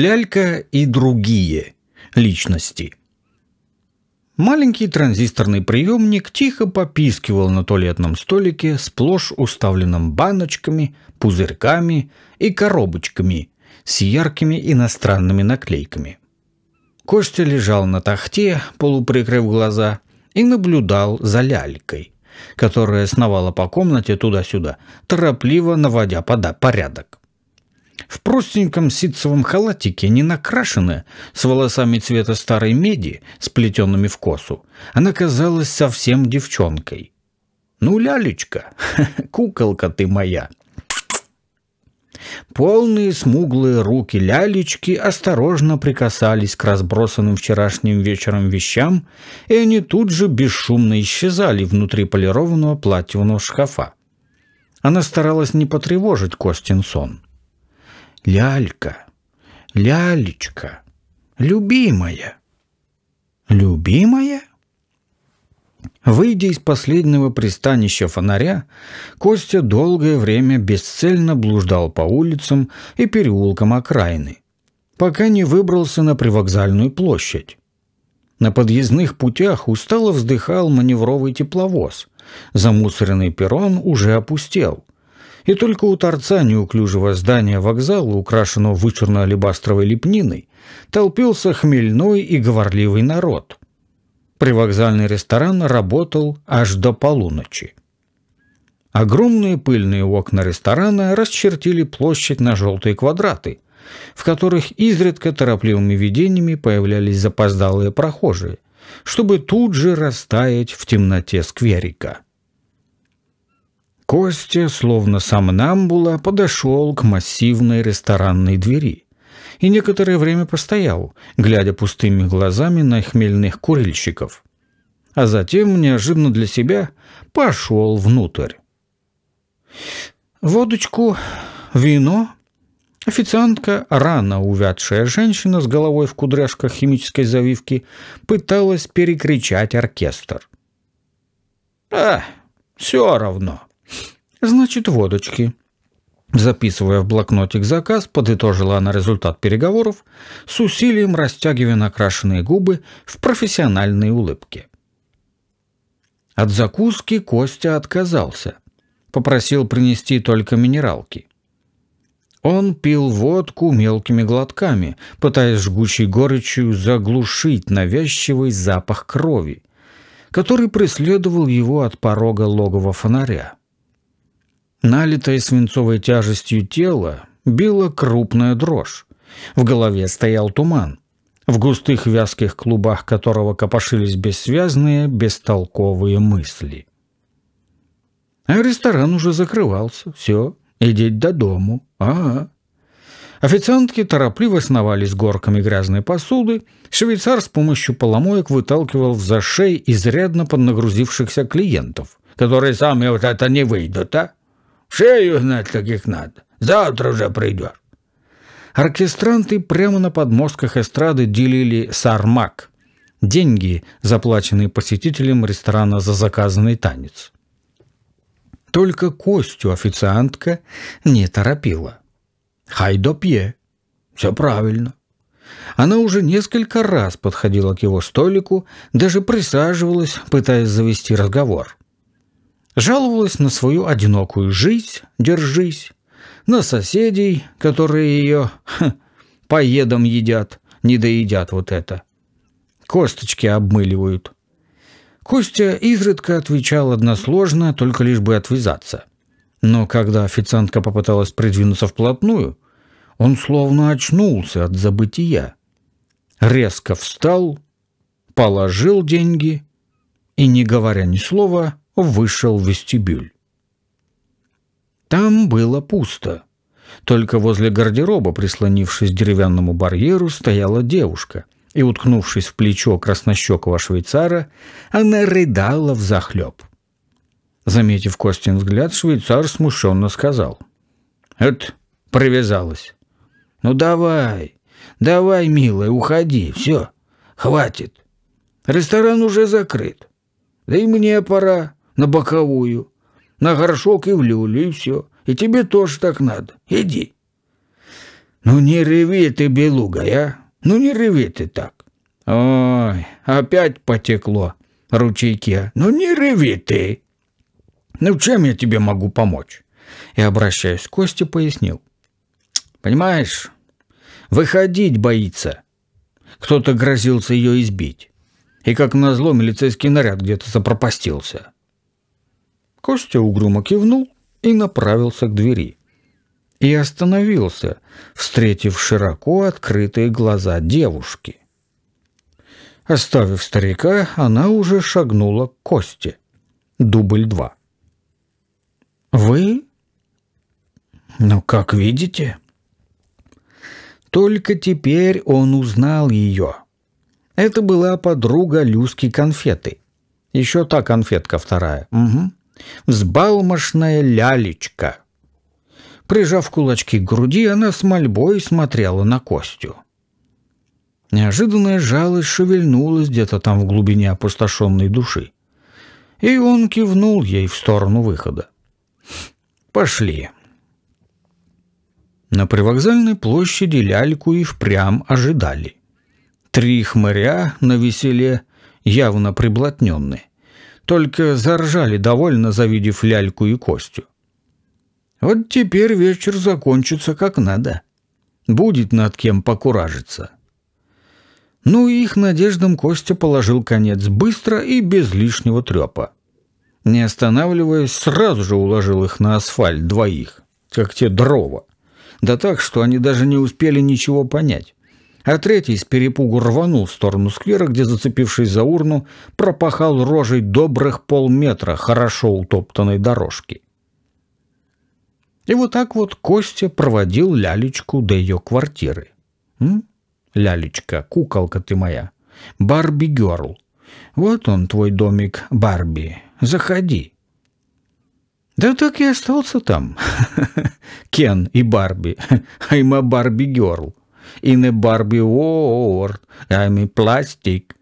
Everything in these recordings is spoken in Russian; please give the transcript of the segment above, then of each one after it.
Лялька и другие личности. Маленький транзисторный приемник тихо попискивал на туалетном столике, сплошь уставленном баночками, пузырьками и коробочками с яркими иностранными наклейками. Костя лежал на тахте, полуприкрыв глаза, и наблюдал за лялькой, которая сновала по комнате туда-сюда, торопливо наводя порядок в простеньком ситцевом халатике, не накрашенная, с волосами цвета старой меди, сплетенными в косу, она казалась совсем девчонкой. «Ну, лялечка, куколка ты моя!» Полные смуглые руки лялечки осторожно прикасались к разбросанным вчерашним вечером вещам, и они тут же бесшумно исчезали внутри полированного платьевного шкафа. Она старалась не потревожить Костин сон. Лялька, лялечка, любимая. Любимая? Выйдя из последнего пристанища фонаря, Костя долгое время бесцельно блуждал по улицам и переулкам окраины, пока не выбрался на привокзальную площадь. На подъездных путях устало вздыхал маневровый тепловоз. Замусоренный перрон уже опустел. И только у торца неуклюжего здания вокзала, украшенного вычурно-алебастровой лепниной, толпился хмельной и говорливый народ. Привокзальный ресторан работал аж до полуночи. Огромные пыльные окна ресторана расчертили площадь на желтые квадраты, в которых изредка торопливыми видениями появлялись запоздалые прохожие, чтобы тут же растаять в темноте скверика. Костя, словно сомнамбула, подошел к массивной ресторанной двери и некоторое время постоял, глядя пустыми глазами на хмельных курильщиков. А затем, неожиданно для себя, пошел внутрь. Водочку, вино. Официантка, рано увядшая женщина с головой в кудряшках химической завивки, пыталась перекричать оркестр. «А, все равно», «Значит, водочки». Записывая в блокнотик заказ, подытожила она результат переговоров, с усилием растягивая накрашенные губы в профессиональные улыбки. От закуски Костя отказался. Попросил принести только минералки. Он пил водку мелкими глотками, пытаясь жгучей горечью заглушить навязчивый запах крови, который преследовал его от порога логова фонаря. Налитое свинцовой тяжестью тело била крупная дрожь. В голове стоял туман, в густых вязких клубах которого копошились бессвязные, бестолковые мысли. А ресторан уже закрывался. Все, идеть до дому. а Официантки торопливо сновали с горками грязной посуды. Швейцар с помощью поломоек выталкивал в зашей изрядно поднагрузившихся клиентов, которые сами вот это не выйдут, а? Шею гнать таких надо. Завтра уже придешь. Оркестранты прямо на подмостках эстрады делили сармак – деньги, заплаченные посетителям ресторана за заказанный танец. Только Костю официантка не торопила. Хай Хайдопье. Все правильно. Она уже несколько раз подходила к его столику, даже присаживалась, пытаясь завести разговор. Жаловалась на свою одинокую жизнь, держись, на соседей, которые ее ха, поедом едят, не доедят вот это. Косточки обмыливают. Костя изредка отвечал односложно, только лишь бы отвязаться. Но когда официантка попыталась придвинуться вплотную, он словно очнулся от забытия. Резко встал, положил деньги и, не говоря ни слова, вышел в вестибюль. Там было пусто. Только возле гардероба, прислонившись к деревянному барьеру, стояла девушка, и, уткнувшись в плечо краснощекого швейцара, она рыдала в захлеб. Заметив Костин взгляд, швейцар смущенно сказал. «Это привязалось. Ну давай, давай, милая, уходи, все, хватит. Ресторан уже закрыт. Да и мне пора на боковую, на горшок и в люлю, и все. И тебе тоже так надо. Иди. Ну не реви ты, белуга, а? Ну не реви ты так. Ой, опять потекло ручейки. А. Ну не реви ты. Ну чем я тебе могу помочь? И, обращаясь к Косте, пояснил. Понимаешь, выходить боится. Кто-то грозился ее избить. И, как назло, милицейский наряд где-то запропастился. Костя угрюмо кивнул и направился к двери. И остановился, встретив широко открытые глаза девушки. Оставив старика, она уже шагнула к Косте. Дубль два. «Вы?» «Ну, как видите». Только теперь он узнал ее. Это была подруга Люски Конфеты. Еще та конфетка вторая. Угу взбалмошная лялечка. Прижав кулачки к груди, она с мольбой смотрела на Костю. Неожиданная жалость шевельнулась где-то там в глубине опустошенной души. И он кивнул ей в сторону выхода. «Пошли». На привокзальной площади ляльку и впрямь ожидали. Три хмыря на веселе, явно приблотненные только заржали довольно, завидев ляльку и Костю. Вот теперь вечер закончится как надо. Будет над кем покуражиться. Ну их надеждам Костя положил конец быстро и без лишнего трёпа. Не останавливаясь, сразу же уложил их на асфальт двоих, как те дрова. Да так, что они даже не успели ничего понять а третий с перепугу рванул в сторону сквера, где, зацепившись за урну, пропахал рожей добрых полметра хорошо утоптанной дорожки. И вот так вот Костя проводил лялечку до ее квартиры. М? Лялечка, куколка ты моя. Барби-герл. Вот он, твой домик, Барби. Заходи. Да так и остался там. Кен и Барби. Айма Барби-герл. И не барби world. а a пластик.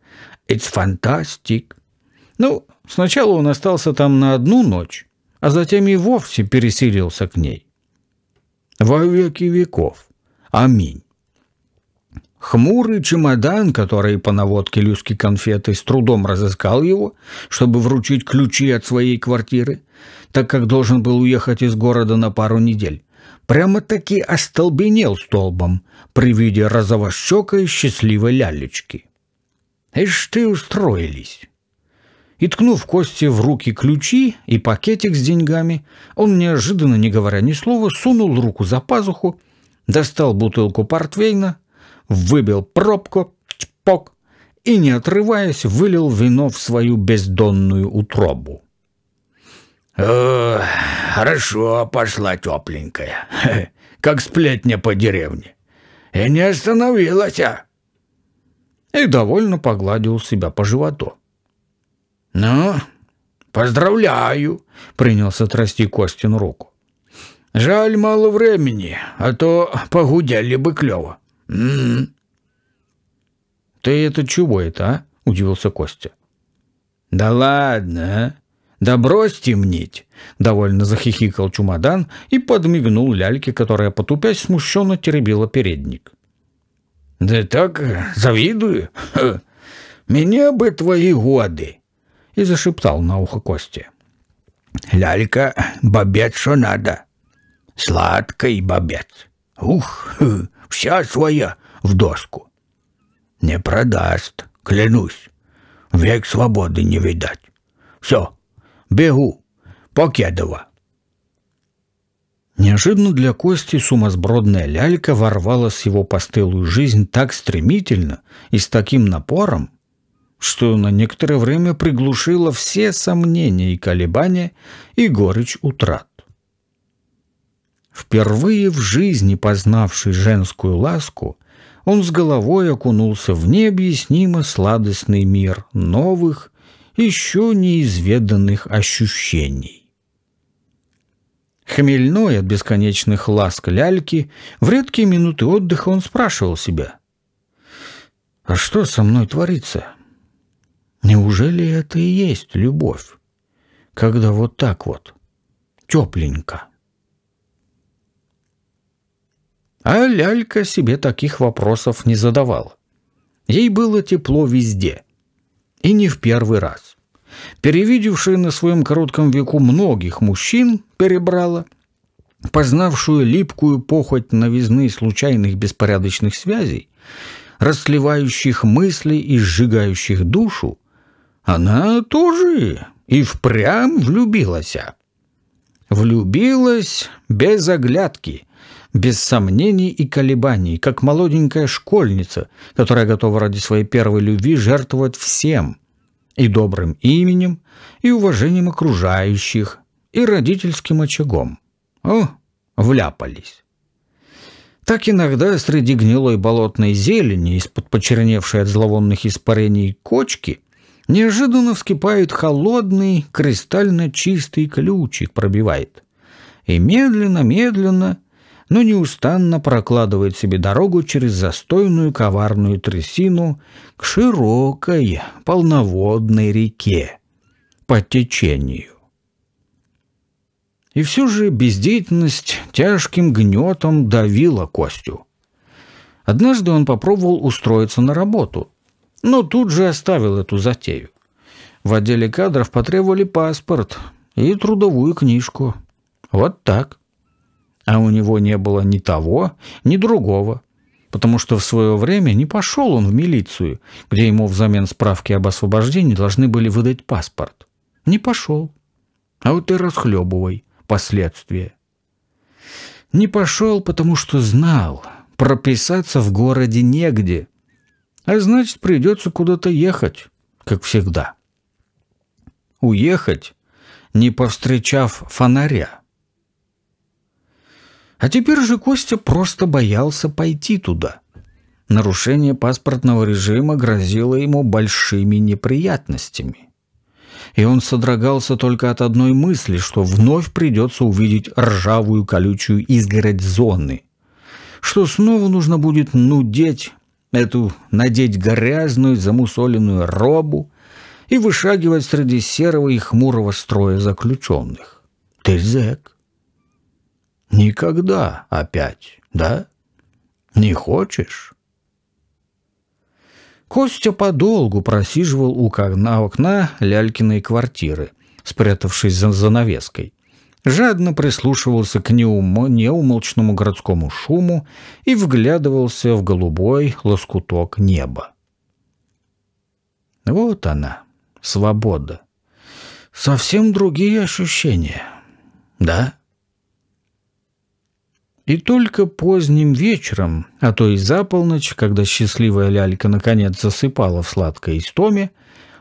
It's fantastic. Ну, сначала он остался там на одну ночь, а затем и вовсе переселился к ней. Во веки веков. Аминь. Хмурый чемодан, который по наводке Люски конфеты с трудом разыскал его, чтобы вручить ключи от своей квартиры, так как должен был уехать из города на пару недель, прямо-таки остолбенел столбом при виде розовощекой счастливой лялечки. «Ишь ты устроились!» И ткнув Кости в руки ключи и пакетик с деньгами, он неожиданно, не говоря ни слова, сунул руку за пазуху, достал бутылку портвейна, выбил пробку, чпок, и, не отрываясь, вылил вино в свою бездонную утробу. «О, хорошо пошла тепленькая, как сплетня по деревне. И не остановилась, а!» И довольно погладил себя по животу. «Ну, поздравляю!» — принялся трясти Костин руку. «Жаль, мало времени, а то погудели бы клёво». М -м -м. «Ты это чего это, а?» — удивился Костя. «Да ладно, а?» «Да брось темнить!» — довольно захихикал чумодан и подмигнул ляльке, которая, потупясь, смущенно теребила передник. «Да так завидую! Ха. Меня бы твои годы!» — и зашептал на ухо Кости. «Лялька, бобец, что надо! Сладкий бобец! Ух, вся своя в доску! Не продаст, клянусь! Век свободы не видать! Все!» Бегу! Покедова!» Неожиданно для Кости сумасбродная лялька ворвалась в его постылую жизнь так стремительно и с таким напором, что на некоторое время приглушила все сомнения и колебания и горечь утрат. Впервые в жизни познавший женскую ласку, он с головой окунулся в необъяснимо сладостный мир новых, еще неизведанных ощущений. Хмельной от бесконечных ласк ляльки, в редкие минуты отдыха он спрашивал себя. «А что со мной творится? Неужели это и есть любовь? Когда вот так вот, тепленько?» А лялька себе таких вопросов не задавала. Ей было тепло везде. И не в первый раз. Перевидевшая на своем коротком веку многих мужчин перебрала, познавшую липкую похоть новизны случайных беспорядочных связей, расливающих мысли и сжигающих душу, она тоже и впрямь влюбилась. Влюбилась без оглядки, без сомнений и колебаний, как молоденькая школьница, которая готова ради своей первой любви жертвовать всем – и добрым именем, и уважением окружающих, и родительским очагом. О, вляпались. Так иногда среди гнилой болотной зелени, из-под почерневшей от зловонных испарений кочки, неожиданно вскипает холодный, кристально чистый ключик, пробивает. И медленно-медленно – но неустанно прокладывает себе дорогу через застойную коварную трясину к широкой полноводной реке по течению. И все же бездеятельность тяжким гнетом давила Костю. Однажды он попробовал устроиться на работу, но тут же оставил эту затею. В отделе кадров потребовали паспорт и трудовую книжку. Вот так. А у него не было ни того, ни другого, потому что в свое время не пошел он в милицию, где ему взамен справки об освобождении должны были выдать паспорт. Не пошел. А вот и расхлебывай последствия. Не пошел, потому что знал, прописаться в городе негде. А значит, придется куда-то ехать, как всегда. Уехать, не повстречав фонаря. А теперь же Костя просто боялся пойти туда. Нарушение паспортного режима грозило ему большими неприятностями. И он содрогался только от одной мысли, что вновь придется увидеть ржавую колючую изгородь зоны. Что снова нужно будет нудеть, эту надеть грязную замусоленную робу и вышагивать среди серого и хмурого строя заключенных. Ты зэк. Никогда опять, да? Не хочешь? Костя подолгу просиживал у окна Лялькиной квартиры, спрятавшись за занавеской. Жадно прислушивался к неум... неумолчному городскому шуму и вглядывался в голубой лоскуток неба. Вот она, свобода. Совсем другие ощущения, да? И только поздним вечером, а то и за полночь, когда счастливая лялька наконец засыпала в сладкой истоме,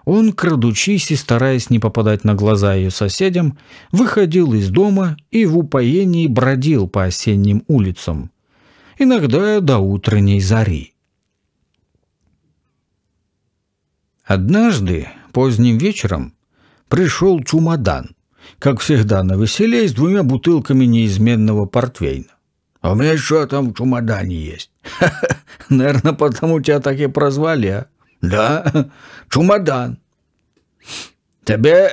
он, крадучись и стараясь не попадать на глаза ее соседям, выходил из дома и в упоении бродил по осенним улицам, иногда до утренней зари. Однажды, поздним вечером, пришел чумодан, как всегда на веселе с двумя бутылками неизменного портвейна. А у меня еще там в чемодане есть. наверное, потому тебя так и прозвали, а? Да, чемодан. Тебе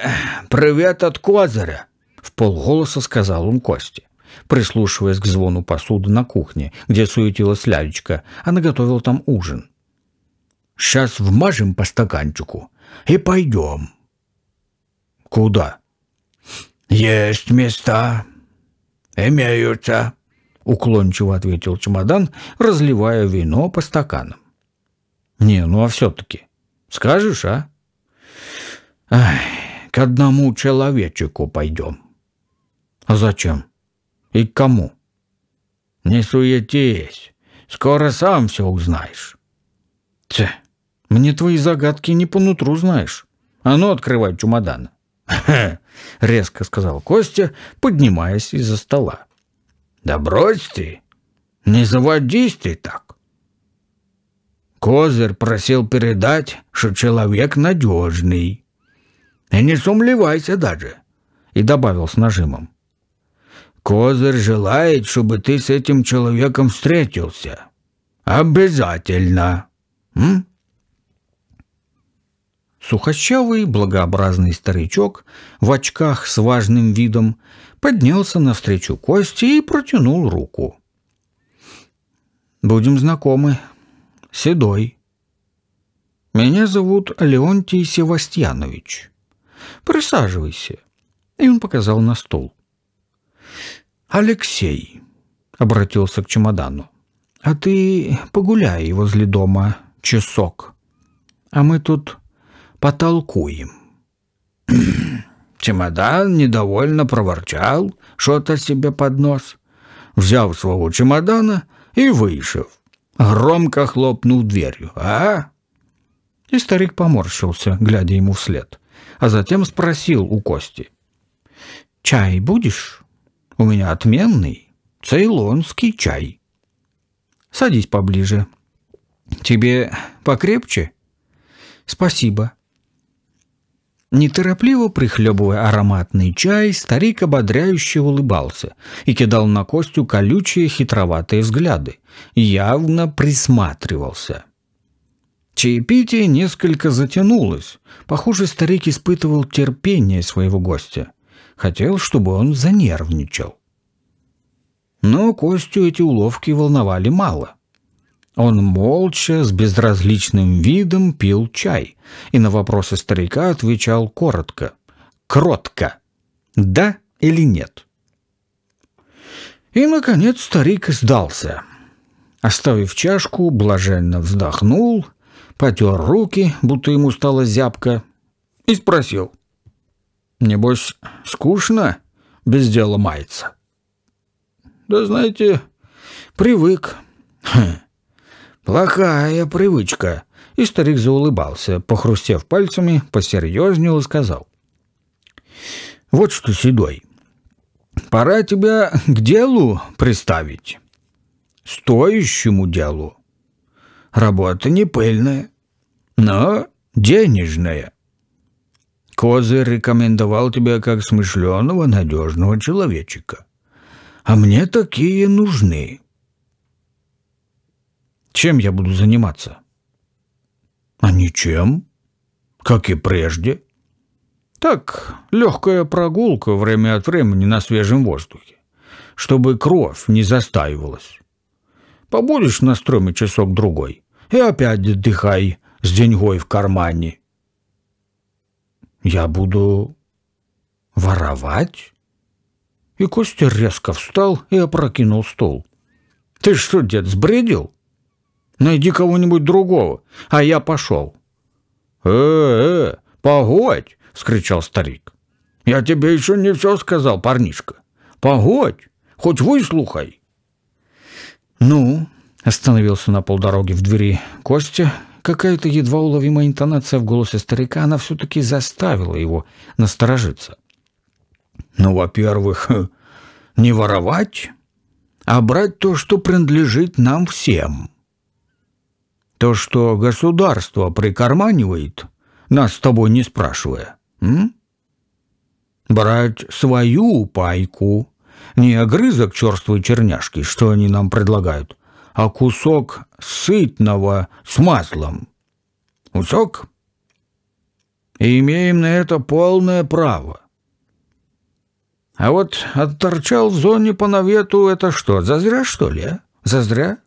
привет от козыря, в полголоса сказал он Кости, прислушиваясь к звону посуды на кухне, где суетилась лялечка. Она готовила там ужин. Сейчас вмажем по стаканчику и пойдем. Куда? Есть места. Имеются. – уклончиво ответил чемодан, разливая вино по стаканам. «Не, ну а все-таки. Скажешь, а?» «Ай, к одному человечику пойдем». «А зачем? И к кому?» «Не суетись. Скоро сам все узнаешь». «Тьфу, мне твои загадки не по нутру знаешь. А ну, открывай чемодан». — резко сказал Костя, поднимаясь из-за стола. Да брось ты, не заводись ты так. Козырь просил передать, что человек надежный. И не сумлевайся даже. И добавил с нажимом. Козырь желает, чтобы ты с этим человеком встретился. Обязательно. М? Сухощавый, благообразный старичок в очках с важным видом поднялся навстречу Кости и протянул руку. «Будем знакомы. Седой. Меня зовут Леонтий Севастьянович. Присаживайся». И он показал на стол. «Алексей», — обратился к чемодану, — «а ты погуляй возле дома часок, а мы тут потолкуем. Чемодан недовольно проворчал что-то себе под нос, взял своего чемодана и вышел. Громко хлопнул дверью. «А?» И старик поморщился, глядя ему вслед, а затем спросил у Кости. «Чай будешь? У меня отменный цейлонский чай. Садись поближе. Тебе покрепче?» «Спасибо», Неторопливо прихлебывая ароматный чай, старик ободряюще улыбался и кидал на Костю колючие хитроватые взгляды. Явно присматривался. Чаепитие несколько затянулось. Похоже, старик испытывал терпение своего гостя. Хотел, чтобы он занервничал. Но Костю эти уловки волновали мало. Он молча, с безразличным видом пил чай и на вопросы старика отвечал коротко, кротко, да или нет. И, наконец, старик сдался. Оставив чашку, блаженно вздохнул, потер руки, будто ему стало зябко, и спросил. «Небось, скучно без дела мается?» «Да знаете, привык. Хм. «Плохая привычка!» И старик заулыбался, похрустев пальцами, посерьезнел и сказал. «Вот что, Седой, пора тебя к делу приставить. Стоящему делу. Работа не пыльная, но денежная. Козырь рекомендовал тебя как смышленого, надежного человечика. А мне такие нужны. Чем я буду заниматься? А ничем. Как и прежде. Так, легкая прогулка время от времени на свежем воздухе, чтобы кровь не застаивалась. Побудешь на строме часок-другой и опять отдыхай с деньгой в кармане. Я буду воровать? И Костя резко встал и опрокинул стол. Ты что, дед, сбредил? Найди кого-нибудь другого, а я пошел». «Э-э, погодь!» — вскричал старик. «Я тебе еще не все сказал, парнишка. Погодь, хоть выслухай». «Ну?» — остановился на полдороги в двери Костя. Какая-то едва уловимая интонация в голосе старика, она все-таки заставила его насторожиться. «Ну, во-первых, не воровать, а брать то, что принадлежит нам всем. То, что государство прикарманивает, нас с тобой не спрашивая. М? Брать свою пайку, не огрызок черствой черняшки, что они нам предлагают, а кусок сытного с маслом. усок, И имеем на это полное право. А вот отторчал в зоне по навету — это что, зазря, что ли, а? Зазря?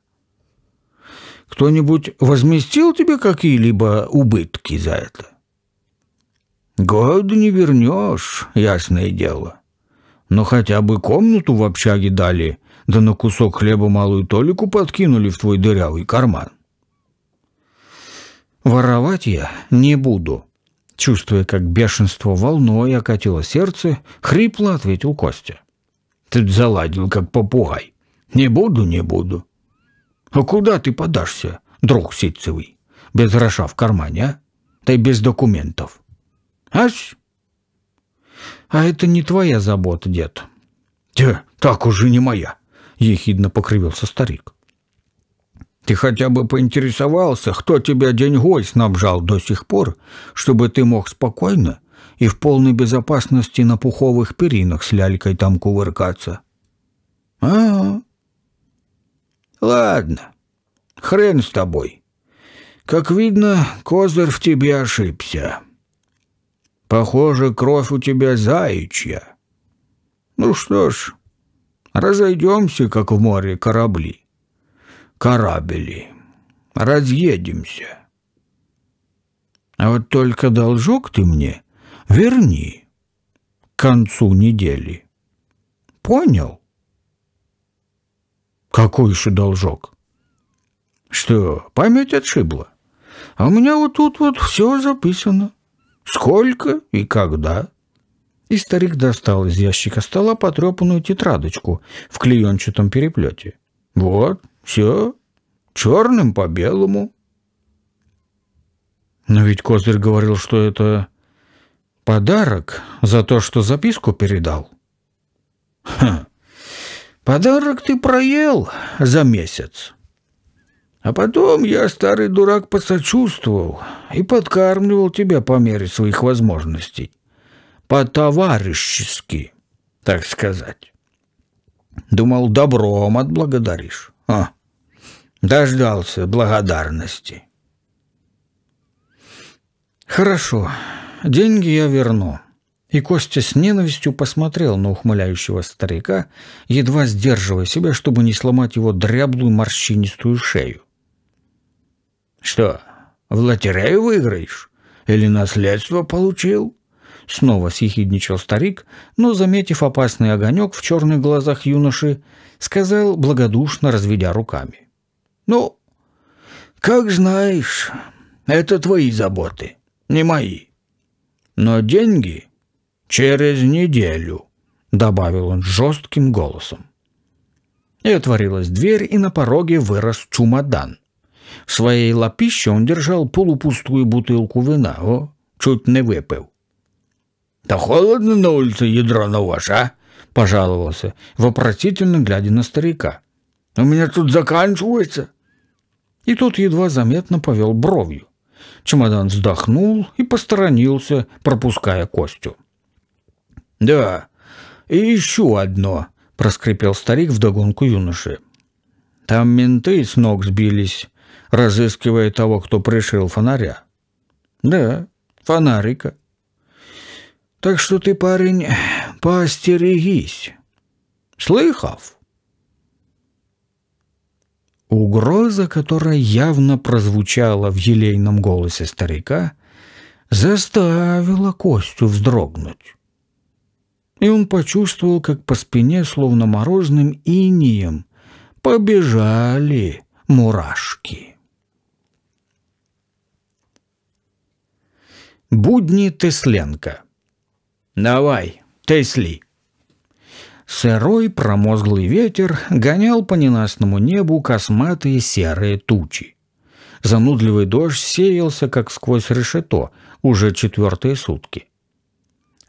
Кто-нибудь возместил тебе какие-либо убытки за это? Года не вернешь, ясное дело. Но хотя бы комнату в общаге дали, да на кусок хлеба малую толику подкинули в твой дырявый карман. Воровать я не буду. Чувствуя, как бешенство волной окатило сердце, хрипло ответил Костя. Ты заладил, как попугай. Не буду, не буду. «А куда ты подашься, друг ситцевый? Без гроша в кармане, а? Да и без документов. Ась? А это не твоя забота, дед». «Те, так уже не моя», — ехидно покривился старик. «Ты хотя бы поинтересовался, кто тебя деньгой снабжал до сих пор, чтобы ты мог спокойно и в полной безопасности на пуховых перинах с лялькой там кувыркаться?» «А, -а, -а Ладно, хрен с тобой. Как видно, Козырь в тебе ошибся. Похоже, кровь у тебя заячья. Ну что ж, разойдемся, как в море корабли. Корабели. Разъедемся. А вот только должок ты мне верни к концу недели. Понял? — какой еще должок? Что, память отшибла? А у меня вот тут вот все записано. Сколько и когда. И старик достал из ящика стола потрепанную тетрадочку в клеенчатом переплете. Вот, все, черным по белому. Но ведь Козырь говорил, что это подарок за то, что записку передал. Ха, хм. Подарок ты проел за месяц. А потом я, старый дурак, посочувствовал и подкармливал тебя по мере своих возможностей. По-товарищески, так сказать. Думал, добром отблагодаришь. А, дождался благодарности. Хорошо, деньги я верну. И Костя с ненавистью посмотрел на ухмыляющего старика, едва сдерживая себя, чтобы не сломать его дряблую морщинистую шею. «Что, в лотерею выиграешь? Или наследство получил?» Снова съехидничал старик, но, заметив опасный огонек в черных глазах юноши, сказал, благодушно разведя руками. «Ну, как знаешь, это твои заботы, не мои. Но деньги «Через неделю», — добавил он жестким голосом. И отворилась дверь, и на пороге вырос чумодан. В своей лапище он держал полупустую бутылку вина, о, чуть не выпил. «Да холодно на улице, ядро на ваше, а?» — пожаловался, вопросительно глядя на старика. «У меня тут заканчивается». И тут едва заметно повел бровью. Чемодан вздохнул и посторонился, пропуская Костю. «Да, и еще одно», – проскрипел старик вдогонку юноши. «Там менты с ног сбились, разыскивая того, кто пришил фонаря». «Да, фонарика». «Так что ты, парень, поостерегись». «Слыхав?» Угроза, которая явно прозвучала в елейном голосе старика, заставила Костю вздрогнуть и он почувствовал, как по спине, словно морозным инием, побежали мурашки. Будни Тесленко «Давай, Тесли!» Сырой промозглый ветер гонял по ненастному небу косматые серые тучи. Занудливый дождь сеялся, как сквозь решето, уже четвертые сутки.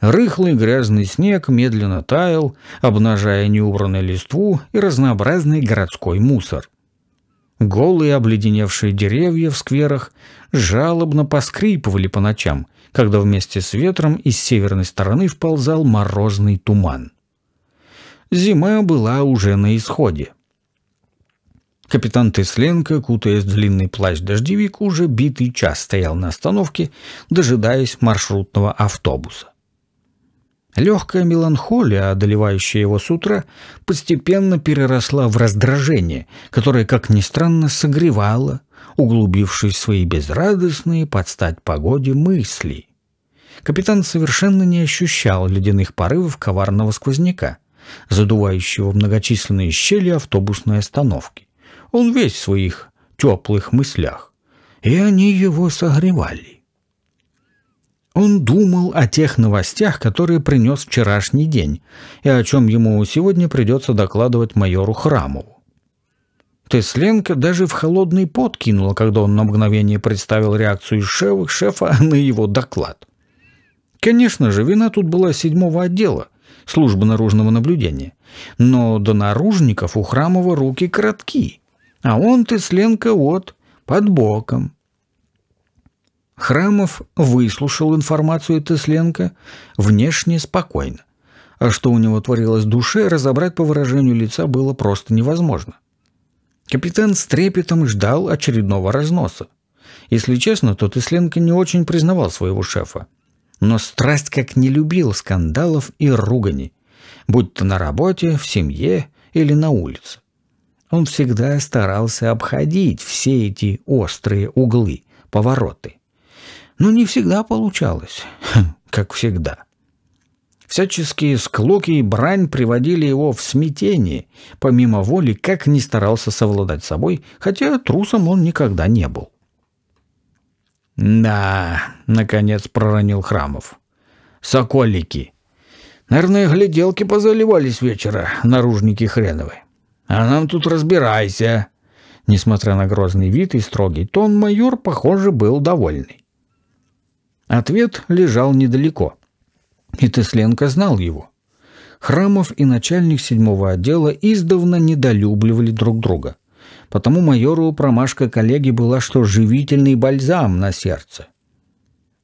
Рыхлый грязный снег медленно таял, обнажая неубранную листву и разнообразный городской мусор. Голые обледеневшие деревья в скверах жалобно поскрипывали по ночам, когда вместе с ветром из северной стороны вползал морозный туман. Зима была уже на исходе. Капитан Тесленко, кутаясь в длинный плащ-дождевик, уже битый час стоял на остановке, дожидаясь маршрутного автобуса. Легкая меланхолия, одолевающая его с утра, постепенно переросла в раздражение, которое, как ни странно, согревало, углубившись в свои безрадостные под стать погоде мысли. Капитан совершенно не ощущал ледяных порывов коварного сквозняка, задувающего многочисленные щели автобусной остановки. Он весь в своих теплых мыслях, и они его согревали. Он думал о тех новостях, которые принес вчерашний день, и о чем ему сегодня придется докладывать майору Храмову. Тесленко даже в холодный пот кинула, когда он на мгновение представил реакцию шефа, шефа на его доклад. Конечно же, вина тут была седьмого отдела, службы наружного наблюдения. Но до наружников у Храмова руки коротки, а он, Тесленко, вот, под боком. Храмов выслушал информацию Тесленко внешне спокойно. А что у него творилось в душе, разобрать по выражению лица было просто невозможно. Капитан с трепетом ждал очередного разноса. Если честно, то Тесленко не очень признавал своего шефа. Но страсть как не любил скандалов и руганий, будь то на работе, в семье или на улице. Он всегда старался обходить все эти острые углы, повороты но ну, не всегда получалось, как всегда. Всяческие склоки и брань приводили его в смятение, помимо воли, как ни старался совладать собой, хотя трусом он никогда не был. «Да», — наконец проронил Храмов, — «соколики. Наверное, гляделки позаливались вечера, наружники хреновы. А нам тут разбирайся». Несмотря на грозный вид и строгий тон, майор, похоже, был довольный. Ответ лежал недалеко. И Тесленко знал его. Храмов и начальник седьмого отдела издавна недолюбливали друг друга. Потому майору промашка коллеги была что живительный бальзам на сердце.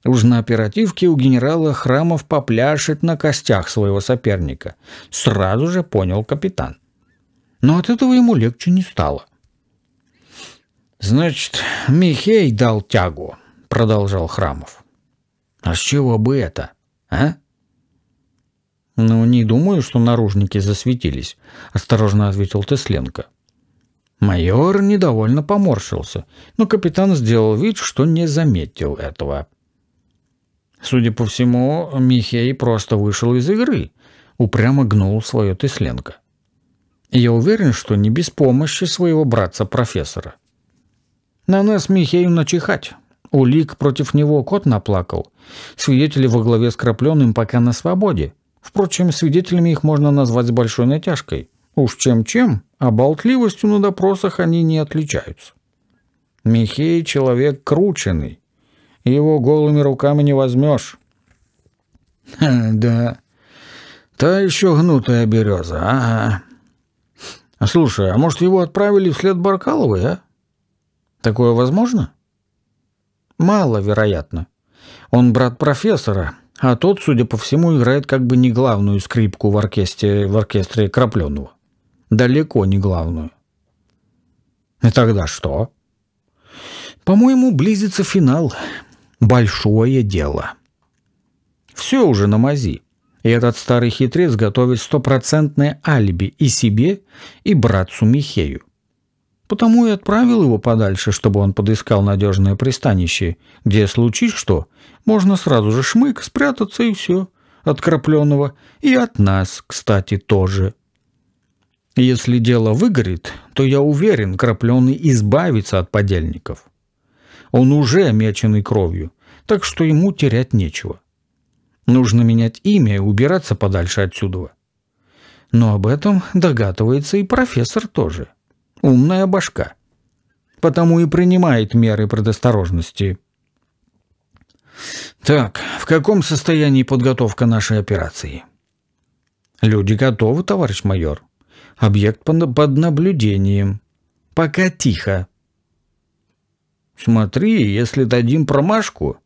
Уж на оперативке у генерала Храмов попляшет на костях своего соперника. Сразу же понял капитан. Но от этого ему легче не стало. «Значит, Михей дал тягу», — продолжал Храмов. А с чего бы это, а? Ну, не думаю, что наружники засветились, осторожно ответил Тесленко. Майор недовольно поморщился, но капитан сделал вид, что не заметил этого. Судя по всему, Михей просто вышел из игры, упрямо гнул свое Тесленко. Я уверен, что не без помощи своего братца-профессора. На нас Михею начихать. Улик против него кот наплакал. Свидетели во главе с Крапленым пока на свободе. Впрочем, свидетелями их можно назвать с большой натяжкой. Уж чем-чем, а болтливостью на допросах они не отличаются. Михей — человек крученный. Его голыми руками не возьмешь. да, та еще гнутая береза, ага. Слушай, а может, его отправили вслед Баркаловой, а? Такое возможно? — Маловероятно. Он брат профессора, а тот, судя по всему, играет как бы не главную скрипку в оркестре, в оркестре Крапленного. Далеко не главную. И тогда что? По-моему, близится финал. Большое дело. Все уже на мази. И этот старый хитрец готовит стопроцентное алиби и себе, и братцу Михею. Потому и отправил его подальше, чтобы он подыскал надежное пристанище, где, случись что, можно сразу же шмык, спрятаться и все. От крапленого. И от нас, кстати, тоже. Если дело выгорит, то я уверен, крапленый избавится от подельников. Он уже меченый кровью, так что ему терять нечего. Нужно менять имя и убираться подальше отсюда. Но об этом догадывается и профессор тоже. — умная башка. Потому и принимает меры предосторожности. Так, в каком состоянии подготовка нашей операции? Люди готовы, товарищ майор. Объект под наблюдением. Пока тихо. Смотри, если дадим промашку,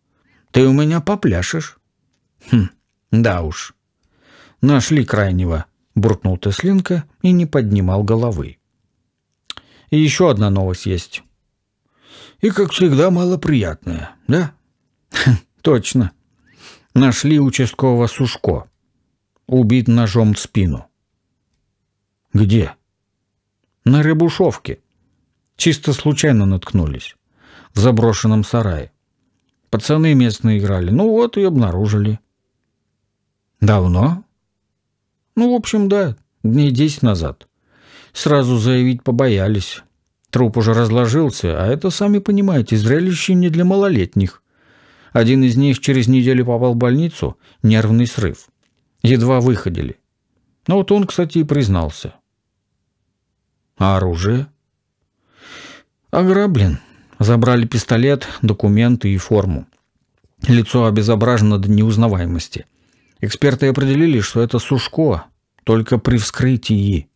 ты у меня попляшешь. Хм, да уж. Нашли крайнего, буркнул Теслинка и не поднимал головы. И еще одна новость есть. И, как всегда, малоприятная, да? Точно. Нашли участкового Сушко. Убит ножом в спину. Где? На Рябушовке. Чисто случайно наткнулись. В заброшенном сарае. Пацаны местные играли. Ну вот и обнаружили. Давно? Ну, в общем, да, дней десять назад. Сразу заявить побоялись. Труп уже разложился, а это, сами понимаете, зрелище не для малолетних. Один из них через неделю попал в больницу, нервный срыв. Едва выходили. Но вот он, кстати, и признался. А оружие? Ограблен. Забрали пистолет, документы и форму. Лицо обезображено до неузнаваемости. Эксперты определили, что это Сушко, только при вскрытии.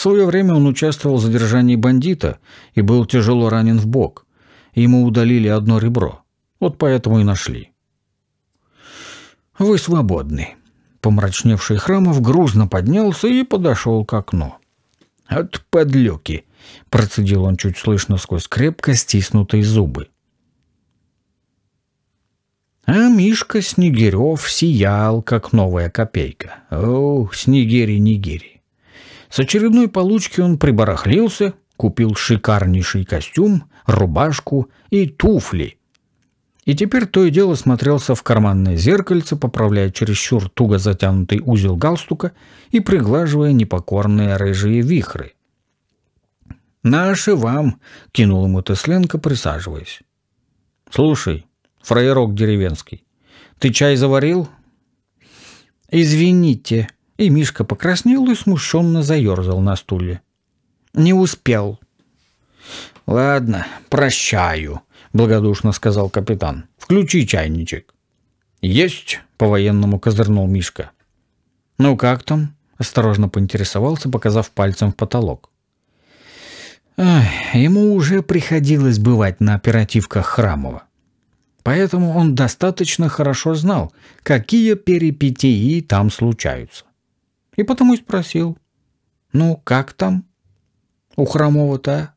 В свое время он участвовал в задержании бандита и был тяжело ранен в бок. Ему удалили одно ребро. Вот поэтому и нашли. «Вы свободны». Помрачневший Храмов грузно поднялся и подошел к окну. «От подлюки!» — процедил он чуть слышно сквозь крепко стиснутые зубы. А Мишка Снегирев сиял, как новая копейка. «О, Снегири-Нигири!» С очередной получки он прибарахлился, купил шикарнейший костюм, рубашку и туфли. И теперь то и дело смотрелся в карманное зеркальце, поправляя чересчур туго затянутый узел галстука и приглаживая непокорные рыжие вихры. «Наши вам!» — кинул ему Тесленко, присаживаясь. «Слушай, фраерок деревенский, ты чай заварил?» «Извините», и Мишка покраснел и смущенно заерзал на стуле. «Не успел». «Ладно, прощаю», — благодушно сказал капитан. «Включи чайничек». «Есть!» — по-военному козырнул Мишка. «Ну как там?» — осторожно поинтересовался, показав пальцем в потолок. Эх, ему уже приходилось бывать на оперативках Храмова. Поэтому он достаточно хорошо знал, какие перипетии там случаются. И потому и спросил. «Ну, как там? У Хромова-то,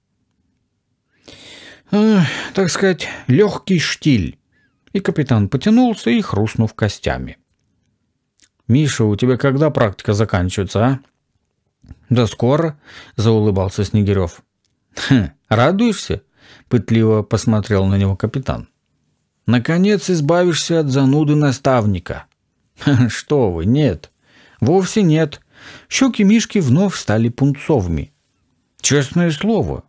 так сказать, легкий штиль». И капитан потянулся и хрустнув костями. «Миша, у тебя когда практика заканчивается, а?» «Да скоро», — заулыбался Снегирев. «Хм, радуешься?» — пытливо посмотрел на него капитан. «Наконец избавишься от зануды наставника». «Что вы, нет. Вовсе нет. Щеки Мишки вновь стали пунцовыми. Честное слово.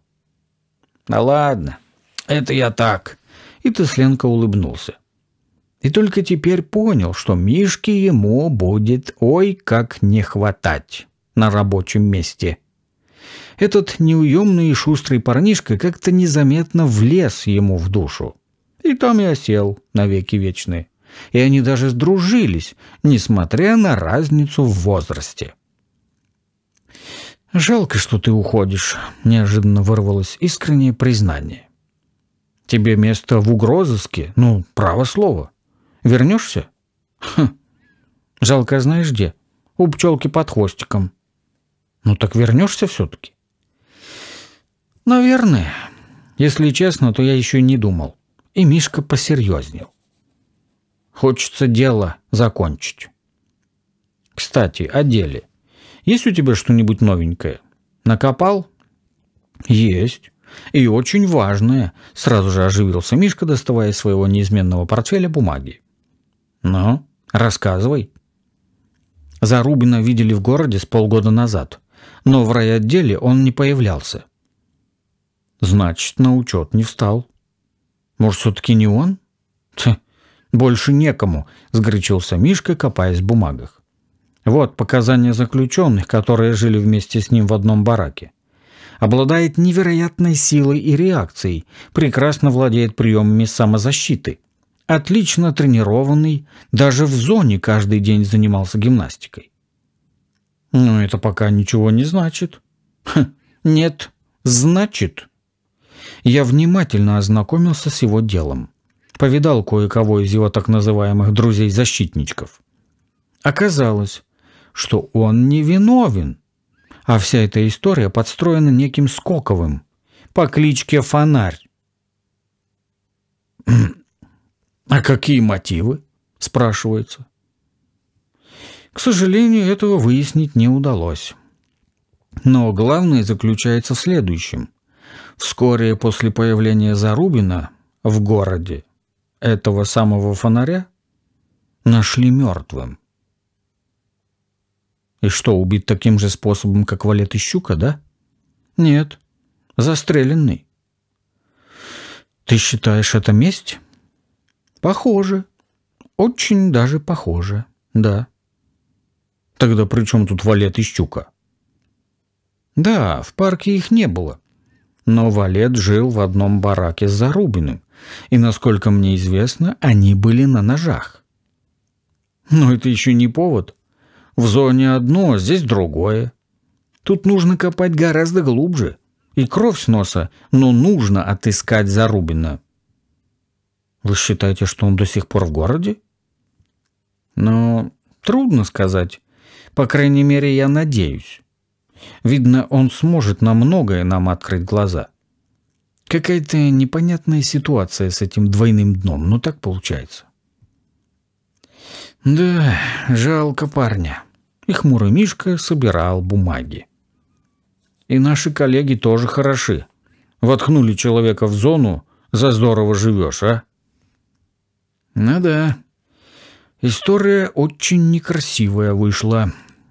Да ладно, это я так. И Тесленко улыбнулся. И только теперь понял, что Мишки ему будет ой как не хватать на рабочем месте. Этот неуемный и шустрый парнишка как-то незаметно влез ему в душу. И там я сел навеки вечные и они даже сдружились, несмотря на разницу в возрасте. «Жалко, что ты уходишь», — неожиданно вырвалось искреннее признание. «Тебе место в угрозыске, ну, право слово. Вернешься?» «Хм, жалко, а знаешь где? У пчелки под хвостиком». «Ну так вернешься все-таки?» «Наверное. Если честно, то я еще не думал». И Мишка посерьезнел. Хочется дело закончить. Кстати, о деле. Есть у тебя что-нибудь новенькое? Накопал? Есть. И очень важное. Сразу же оживился Мишка, доставая из своего неизменного портфеля бумаги. Ну, рассказывай. Зарубина видели в городе с полгода назад, но в райотделе он не появлялся. Значит, на учет не встал. Может, все-таки не он? Ть, «Больше некому», — сгорячился Мишка, копаясь в бумагах. Вот показания заключенных, которые жили вместе с ним в одном бараке. Обладает невероятной силой и реакцией, прекрасно владеет приемами самозащиты. Отлично тренированный, даже в зоне каждый день занимался гимнастикой. Но ну, это пока ничего не значит. Хм, нет, значит. Я внимательно ознакомился с его делом. Повидал кое-кого из его так называемых друзей-защитничков. Оказалось, что он не виновен, а вся эта история подстроена неким Скоковым по кличке Фонарь. «А какие мотивы?» – спрашивается. К сожалению, этого выяснить не удалось. Но главное заключается в следующем. Вскоре после появления Зарубина в городе этого самого фонаря нашли мертвым. И что, убит таким же способом, как Валет и Щука, да? Нет, застреленный. Ты считаешь это месть? Похоже. Очень даже похоже, да. Тогда при чем тут Валет и Щука? Да, в парке их не было. Но Валет жил в одном бараке с Зарубиным. И, насколько мне известно, они были на ножах. Но это еще не повод. В зоне одно, а здесь другое. Тут нужно копать гораздо глубже. И кровь с носа, но нужно отыскать Зарубина. Вы считаете, что он до сих пор в городе? Ну, трудно сказать. По крайней мере, я надеюсь. Видно, он сможет на многое нам открыть глаза. Какая-то непонятная ситуация с этим двойным дном, но ну, так получается. Да, жалко парня. И хмурый Мишка собирал бумаги. И наши коллеги тоже хороши. Воткнули человека в зону, за здорово живешь, а? Ну да. История очень некрасивая вышла.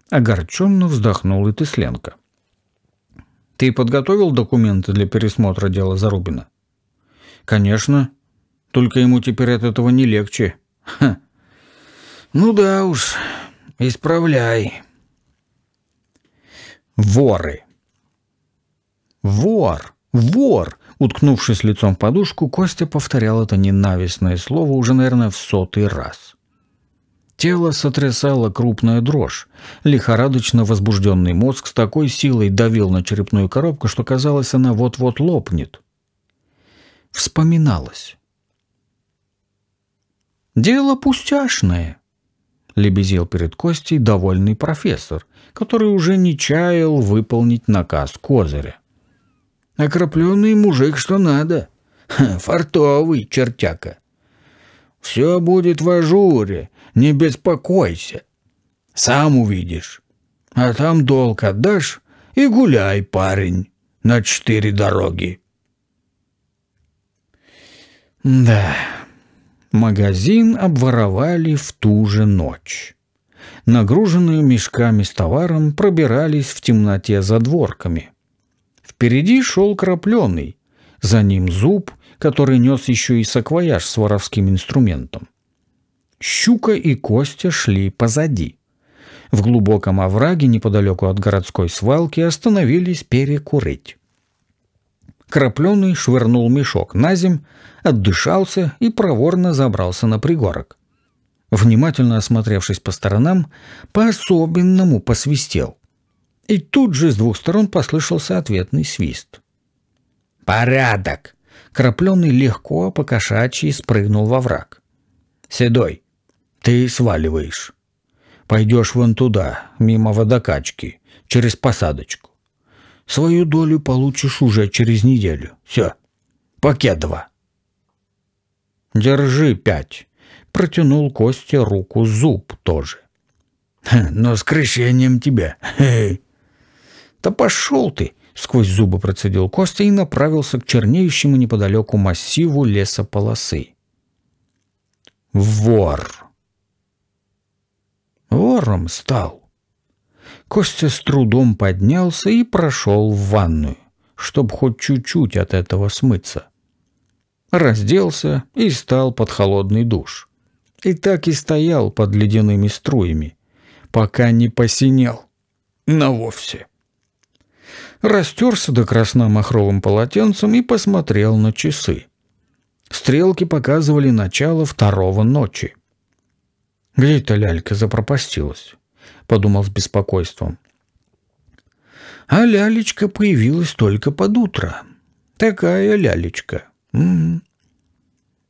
Огорченно вздохнул и Тесленко. Ты подготовил документы для пересмотра дела Зарубина? Конечно. Только ему теперь от этого не легче. Ха. Ну да уж, исправляй. Воры. Вор, вор. Уткнувшись лицом в подушку, Костя повторял это ненавистное слово уже, наверное, в сотый раз. Тело сотрясало крупная дрожь. Лихорадочно возбужденный мозг с такой силой давил на черепную коробку, что казалось, она вот-вот лопнет. Вспоминалось. «Дело пустяшное», — лебезил перед Костей довольный профессор, который уже не чаял выполнить наказ Козыря. «Окропленный мужик что надо. фартовый чертяка. Все будет в ажуре, не беспокойся. Сам увидишь. А там долг отдашь и гуляй, парень, на четыре дороги. Да, магазин обворовали в ту же ночь. Нагруженные мешками с товаром пробирались в темноте за дворками. Впереди шел крапленый, за ним зуб, который нес еще и саквояж с воровским инструментом. Щука и Костя шли позади. В глубоком овраге неподалеку от городской свалки остановились перекурить. Крапленый швырнул мешок на земь, отдышался и проворно забрался на пригорок. Внимательно осмотревшись по сторонам, по-особенному посвистел. И тут же с двух сторон послышался ответный свист. «Порядок!» Крапленый легко, покошачий, спрыгнул во враг. «Седой, ты сваливаешь. Пойдешь вон туда, мимо водокачки, через посадочку. Свою долю получишь уже через неделю. Все. пакет два. Держи пять. Протянул Косте руку зуб тоже. Но с крещением тебя. Да пошел ты! Сквозь зубы процедил Костя и направился к чернеющему неподалеку массиву лесополосы. Вор! вором стал. Костя с трудом поднялся и прошел в ванную, чтобы хоть чуть-чуть от этого смыться. Разделся и стал под холодный душ. И так и стоял под ледяными струями, пока не посинел. На вовсе. Растерся до красна махровым полотенцем и посмотрел на часы. Стрелки показывали начало второго ночи. Где эта лялька запропастилась? Подумал с беспокойством. А лялечка появилась только под утро. Такая лялечка. М м-м. -м.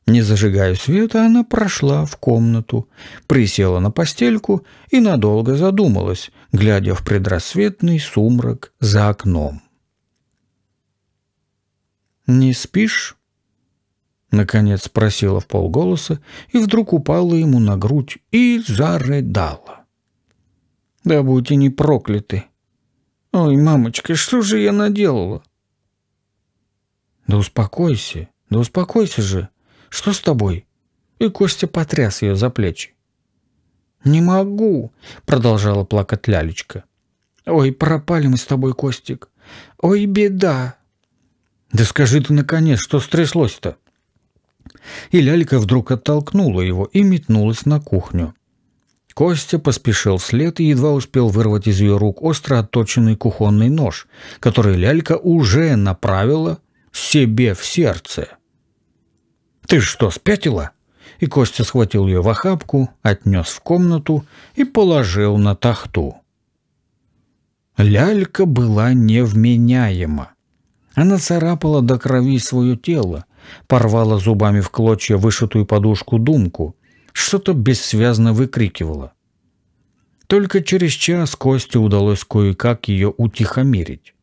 Не зажигая света, она прошла в комнату, присела на постельку и надолго задумалась, глядя в предрассветный сумрак за окном. «Не спишь?» Наконец спросила в полголоса и вдруг упала ему на грудь и зарыдала. «Да будьте не прокляты! Ой, мамочка, что же я наделала?» «Да успокойся, да успокойся же! Что с тобой?» И Костя потряс ее за плечи. «Не могу!» — продолжала плакать Лялечка. «Ой, пропали мы с тобой, Костик! Ой, беда!» «Да скажи ты, наконец, что стряслось-то?» и лялька вдруг оттолкнула его и метнулась на кухню. Костя поспешил вслед и едва успел вырвать из ее рук остро отточенный кухонный нож, который лялька уже направила себе в сердце. «Ты что, спятила?» И Костя схватил ее в охапку, отнес в комнату и положил на тахту. Лялька была невменяема. Она царапала до крови свое тело, порвала зубами в клочья вышитую подушку думку, что-то бессвязно выкрикивала. Только через час Косте удалось кое-как ее утихомирить.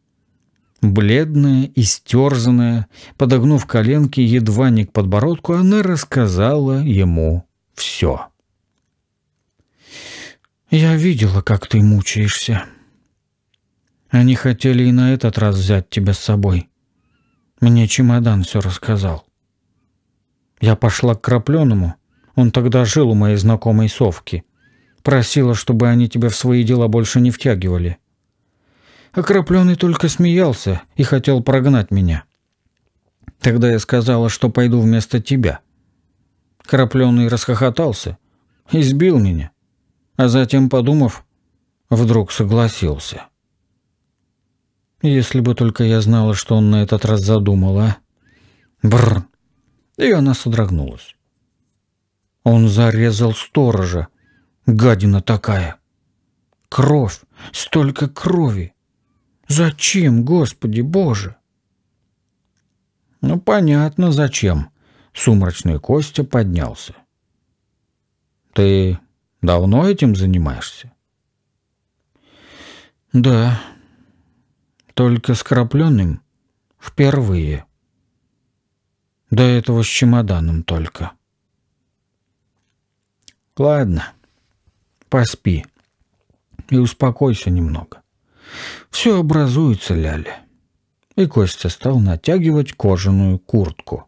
Бледная, истерзанная, подогнув коленки едва не к подбородку, она рассказала ему все. «Я видела, как ты мучаешься. Они хотели и на этот раз взять тебя с собой. Мне чемодан все рассказал. Я пошла к Крапленому. Он тогда жил у моей знакомой Совки. Просила, чтобы они тебя в свои дела больше не втягивали. А Крапленый только смеялся и хотел прогнать меня. Тогда я сказала, что пойду вместо тебя. Крапленый расхохотался и сбил меня. А затем, подумав, вдруг согласился. Если бы только я знала, что он на этот раз задумал, а? Бррр. И она содрогнулась. Он зарезал сторожа. Гадина такая. Кровь. Столько крови. Зачем, Господи Боже? Ну, понятно, зачем. Сумрачный Костя поднялся. Ты давно этим занимаешься? Да, только скрапленным впервые. До этого с чемоданом только. Ладно, поспи и успокойся немного. Все образуется, Ляля. И Костя стал натягивать кожаную куртку.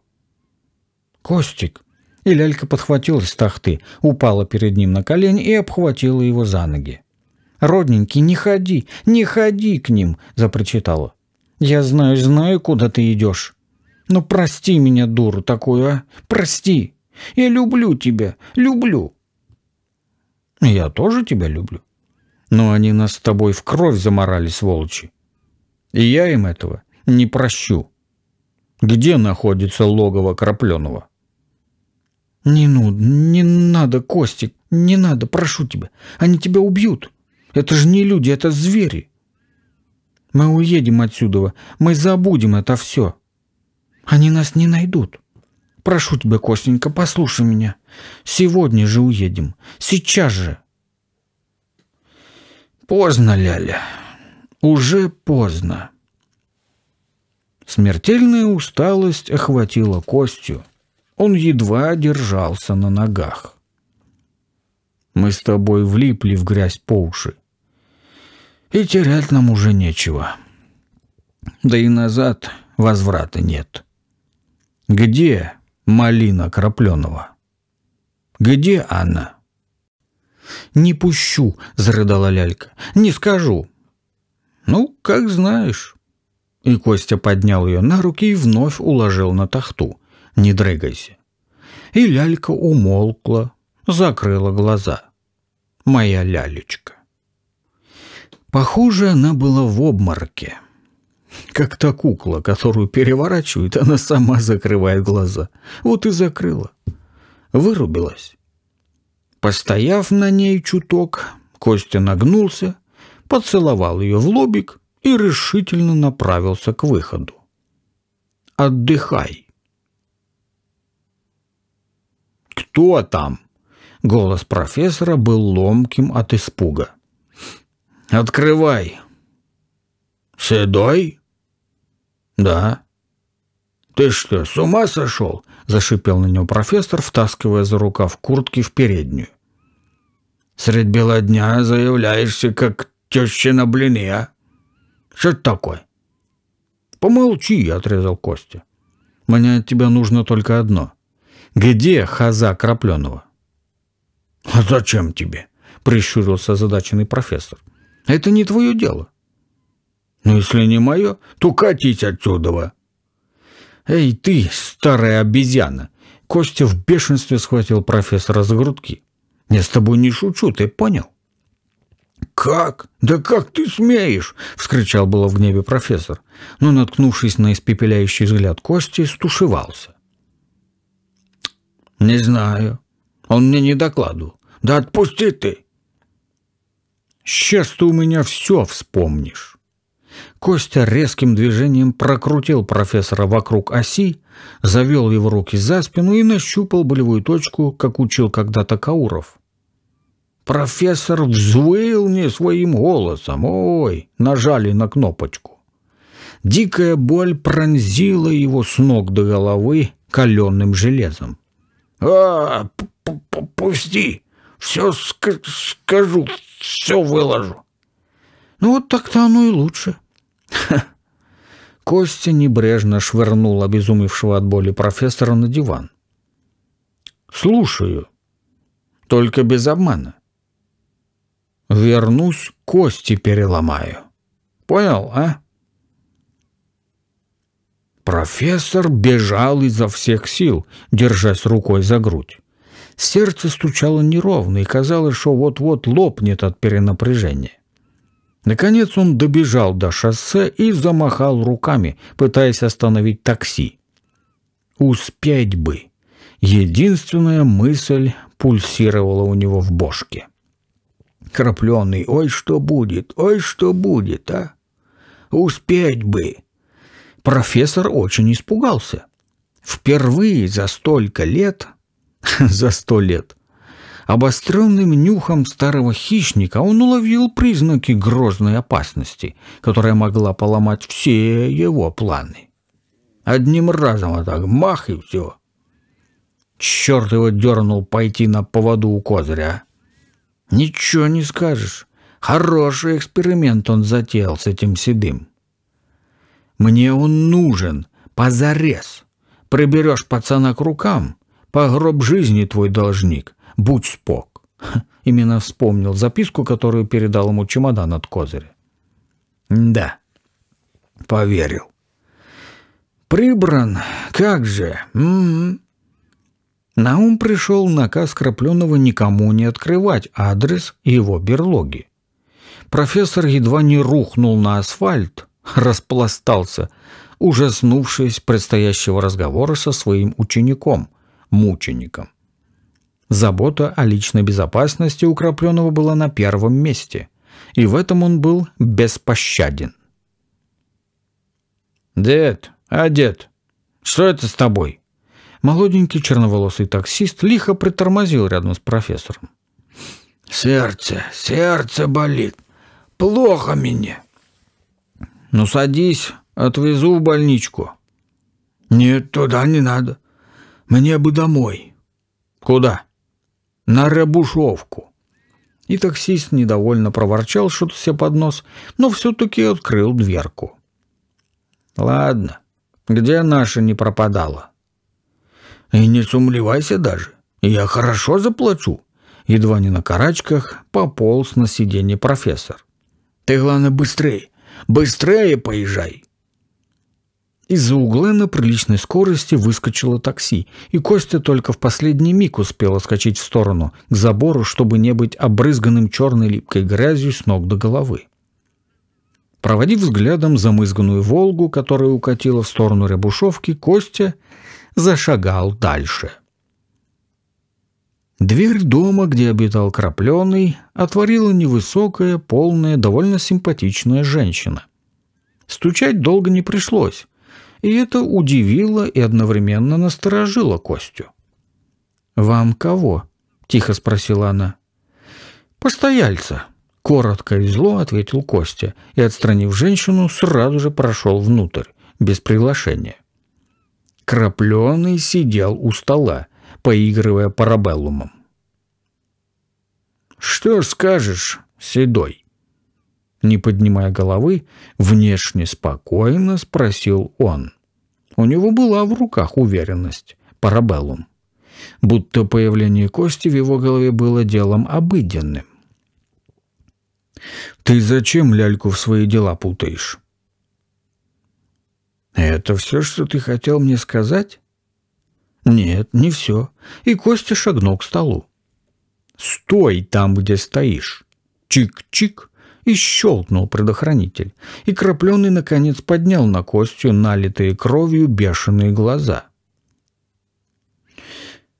«Костик!» И лялька подхватилась с тахты, упала перед ним на колени и обхватила его за ноги. Родненький, не ходи, не ходи к ним!» – запрочитала. «Я знаю, знаю, куда ты идешь. Но «Ну, прости меня, дуру такую, а! Прости! Я люблю тебя, люблю!» «Я тоже тебя люблю. Но они нас с тобой в кровь заморали, сволочи. И я им этого не прощу. Где находится логово Крапленова?» «Не ну, не надо, Костик, не надо, прошу тебя. Они тебя убьют!» Это же не люди, это звери. Мы уедем отсюда, мы забудем это все. Они нас не найдут. Прошу тебя, Костенька, послушай меня. Сегодня же уедем. Сейчас же. Поздно, Ляля. Уже поздно. Смертельная усталость охватила Костю. Он едва держался на ногах. Мы с тобой влипли в грязь по уши и терять нам уже нечего. Да и назад возврата нет. Где малина Крапленова? Где она? «Не пущу!» – зарыдала лялька. «Не скажу!» «Ну, как знаешь!» И Костя поднял ее на руки и вновь уложил на тахту. «Не дрыгайся!» И лялька умолкла, закрыла глаза. «Моя лялечка!» Похоже, она была в обморке. Как та кукла, которую переворачивают, она сама закрывает глаза. Вот и закрыла. Вырубилась. Постояв на ней чуток, Костя нагнулся, поцеловал ее в лобик и решительно направился к выходу. «Отдыхай!» «Кто там?» Голос профессора был ломким от испуга. «Открывай». «Седой?» «Да». «Ты что, с ума сошел?» – зашипел на него профессор, втаскивая за рукав куртки в переднюю. «Средь бела дня заявляешься, как тещина блины, а? Что это такое?» «Помолчи», – отрезал Костя. «Мне от тебя нужно только одно. Где хаза Крапленова?» «А зачем тебе?» – прищурился задаченный профессор. – это не твое дело. Ну если не мое, то катись отсюда. Эй, ты, старая обезьяна! Костя в бешенстве схватил профессора за грудки. Я с тобой не шучу, ты понял? «Как? Да как ты смеешь?» — вскричал было в гневе профессор, но, наткнувшись на испепеляющий взгляд Кости, стушевался. «Не знаю. Он мне не докладывал. Да отпусти ты! Сейчас ты у меня все вспомнишь». Костя резким движением прокрутил профессора вокруг оси, завел его руки за спину и нащупал болевую точку, как учил когда-то Кауров. Профессор взвыл не своим голосом. Ой, нажали на кнопочку. Дикая боль пронзила его с ног до головы каленым железом. «А, пусти!» Все ск скажу, все выложу. Ну вот так-то оно и лучше. Костя небрежно швырнул обезумевшего от боли профессора на диван. Слушаю. Только без обмана. Вернусь, кости переломаю. Понял, а? Профессор бежал изо всех сил, держась рукой за грудь. Сердце стучало неровно, и казалось, что вот-вот лопнет от перенапряжения. Наконец он добежал до шоссе и замахал руками, пытаясь остановить такси. «Успеть бы!» Единственная мысль пульсировала у него в бошке. Крапленый, ой, что будет, ой, что будет, а? Успеть бы! Профессор очень испугался. Впервые за столько лет за сто лет. Обостренным нюхом старого хищника он уловил признаки грозной опасности, которая могла поломать все его планы. Одним разом, а так мах и все. Черт его дернул пойти на поводу у козыря. Ничего не скажешь. Хороший эксперимент он затеял с этим седым. Мне он нужен, позарез. Приберешь пацана к рукам, по гроб жизни твой должник. Будь спок. Именно вспомнил записку, которую передал ему чемодан от козыря. Да, поверил. Прибран, как же. М м-м». -м. На ум пришел наказ Крапленова никому не открывать адрес его берлоги. Профессор едва не рухнул на асфальт, распластался, ужаснувшись предстоящего разговора со своим учеником, мучеником. Забота о личной безопасности у была на первом месте, и в этом он был беспощаден. «Дед, а дед, что это с тобой?» Молоденький черноволосый таксист лихо притормозил рядом с профессором. «Сердце, сердце болит. Плохо мне». «Ну садись, отвезу в больничку». «Нет, туда не надо. Мне бы домой. Куда? На Рябушовку. И таксист недовольно проворчал что-то себе под нос, но все-таки открыл дверку. Ладно, где наша не пропадала? И не сумлевайся даже, я хорошо заплачу. Едва не на карачках пополз на сиденье профессор. Ты, главное, быстрее, быстрее поезжай. Из-за угла на приличной скорости выскочило такси, и Костя только в последний миг успел отскочить в сторону, к забору, чтобы не быть обрызганным черной липкой грязью с ног до головы. Проводив взглядом замызганную «Волгу», которая укатила в сторону Рябушевки, Костя зашагал дальше. Дверь дома, где обитал Крапленый, отворила невысокая, полная, довольно симпатичная женщина. Стучать долго не пришлось и это удивило и одновременно насторожило Костю. «Вам кого?» — тихо спросила она. «Постояльца», — коротко и зло ответил Костя и, отстранив женщину, сразу же прошел внутрь, без приглашения. Крапленый сидел у стола, поигрывая парабеллумом. «Что скажешь, седой?» Не поднимая головы, внешне спокойно спросил он. У него была в руках уверенность, парабеллум. Будто появление Кости в его голове было делом обыденным. «Ты зачем ляльку в свои дела путаешь?» «Это все, что ты хотел мне сказать?» «Нет, не все». И Костя шагнул к столу. «Стой там, где стоишь! Чик-чик!» и щелкнул предохранитель, и крапленый, наконец, поднял на Костю налитые кровью бешеные глаза.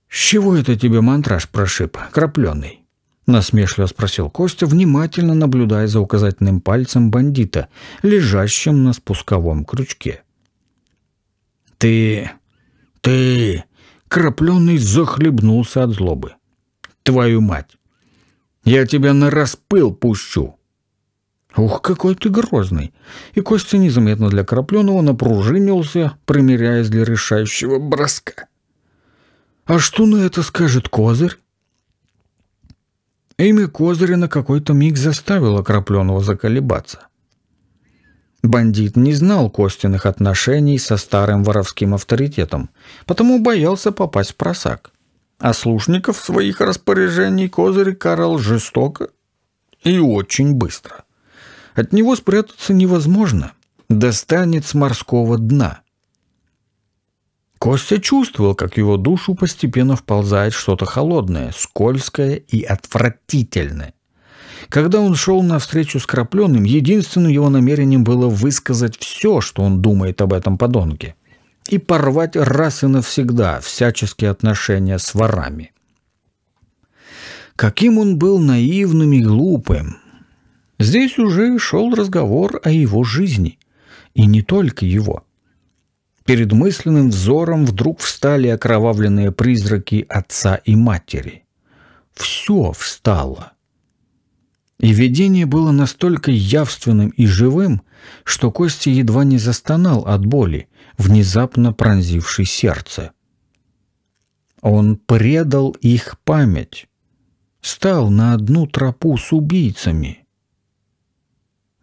«С чего это тебе мантраж прошиб, крапленый?» Насмешливо спросил Костя, внимательно наблюдая за указательным пальцем бандита, лежащим на спусковом крючке. «Ты... ты...» Крапленый захлебнулся от злобы. «Твою мать! Я тебя на распыл пущу!» Ух, какой ты грозный! И Костя незаметно для Крапленова напружинился, примеряясь для решающего броска. А что на это скажет Козырь? Имя Козыря на какой-то миг заставило Крапленова заколебаться. Бандит не знал Костиных отношений со старым воровским авторитетом, потому боялся попасть в просак. А слушников своих распоряжений Козырь карал жестоко и очень быстро. От него спрятаться невозможно. Достанет с морского дна. Костя чувствовал, как его душу постепенно вползает что-то холодное, скользкое и отвратительное. Когда он шел навстречу с Крапленым, единственным его намерением было высказать все, что он думает об этом подонке, и порвать раз и навсегда всяческие отношения с ворами. Каким он был наивным и глупым, Здесь уже шел разговор о его жизни. И не только его. Перед мысленным взором вдруг встали окровавленные призраки отца и матери. Все встало. И видение было настолько явственным и живым, что Костя едва не застонал от боли, внезапно пронзившей сердце. Он предал их память, стал на одну тропу с убийцами —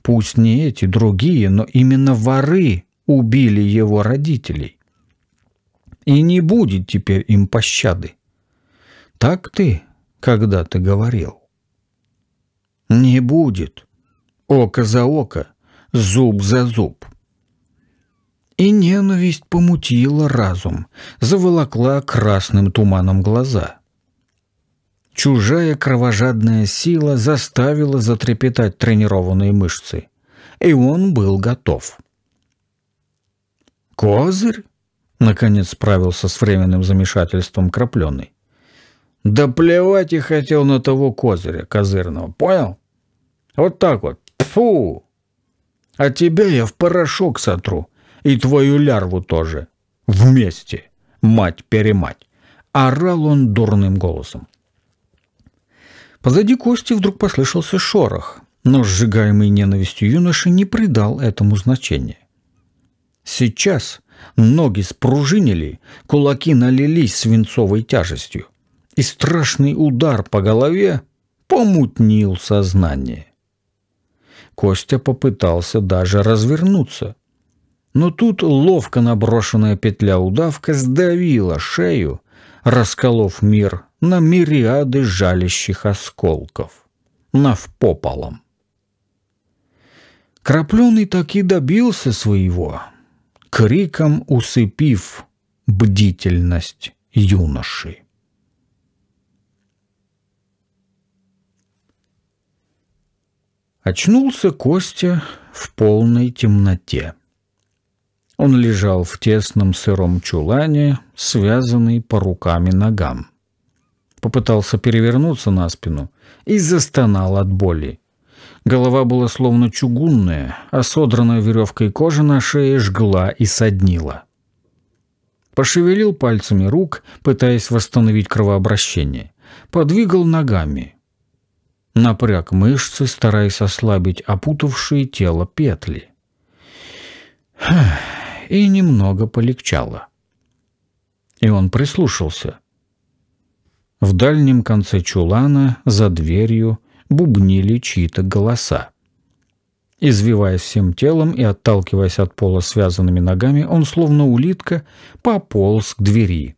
Пусть не эти, другие, но именно воры убили его родителей. И не будет теперь им пощады. Так ты когда-то говорил. Не будет. Око за око, зуб за зуб. И ненависть помутила разум, заволокла красным туманом глаза — Чужая кровожадная сила заставила затрепетать тренированные мышцы. И он был готов. «Козырь?» — наконец справился с временным замешательством Крапленый. «Да плевать я хотел на того козыря козырного, понял? Вот так вот. Фу! А тебя я в порошок сотру. И твою лярву тоже. Вместе. Мать-перемать!» — орал он дурным голосом. Позади Кости вдруг послышался шорох, но сжигаемый ненавистью юноша не придал этому значения. Сейчас ноги спружинили, кулаки налились свинцовой тяжестью, и страшный удар по голове помутнил сознание. Костя попытался даже развернуться. Но тут ловко наброшенная петля удавка сдавила шею, расколов мир на мириады жалящих осколков, навпополом. Крапленый так и добился своего, криком усыпив бдительность юноши. Очнулся Костя в полной темноте. Он лежал в тесном сыром чулане, связанный по рукам и ногам попытался перевернуться на спину и застонал от боли. Голова была словно чугунная, а содранная веревкой кожа на шее жгла и соднила. Пошевелил пальцами рук, пытаясь восстановить кровообращение. Подвигал ногами. Напряг мышцы, стараясь ослабить опутавшие тело петли. И немного полегчало. И он прислушался. В дальнем конце чулана, за дверью, бубнили чьи-то голоса. Извиваясь всем телом и отталкиваясь от пола связанными ногами, он, словно улитка, пополз к двери.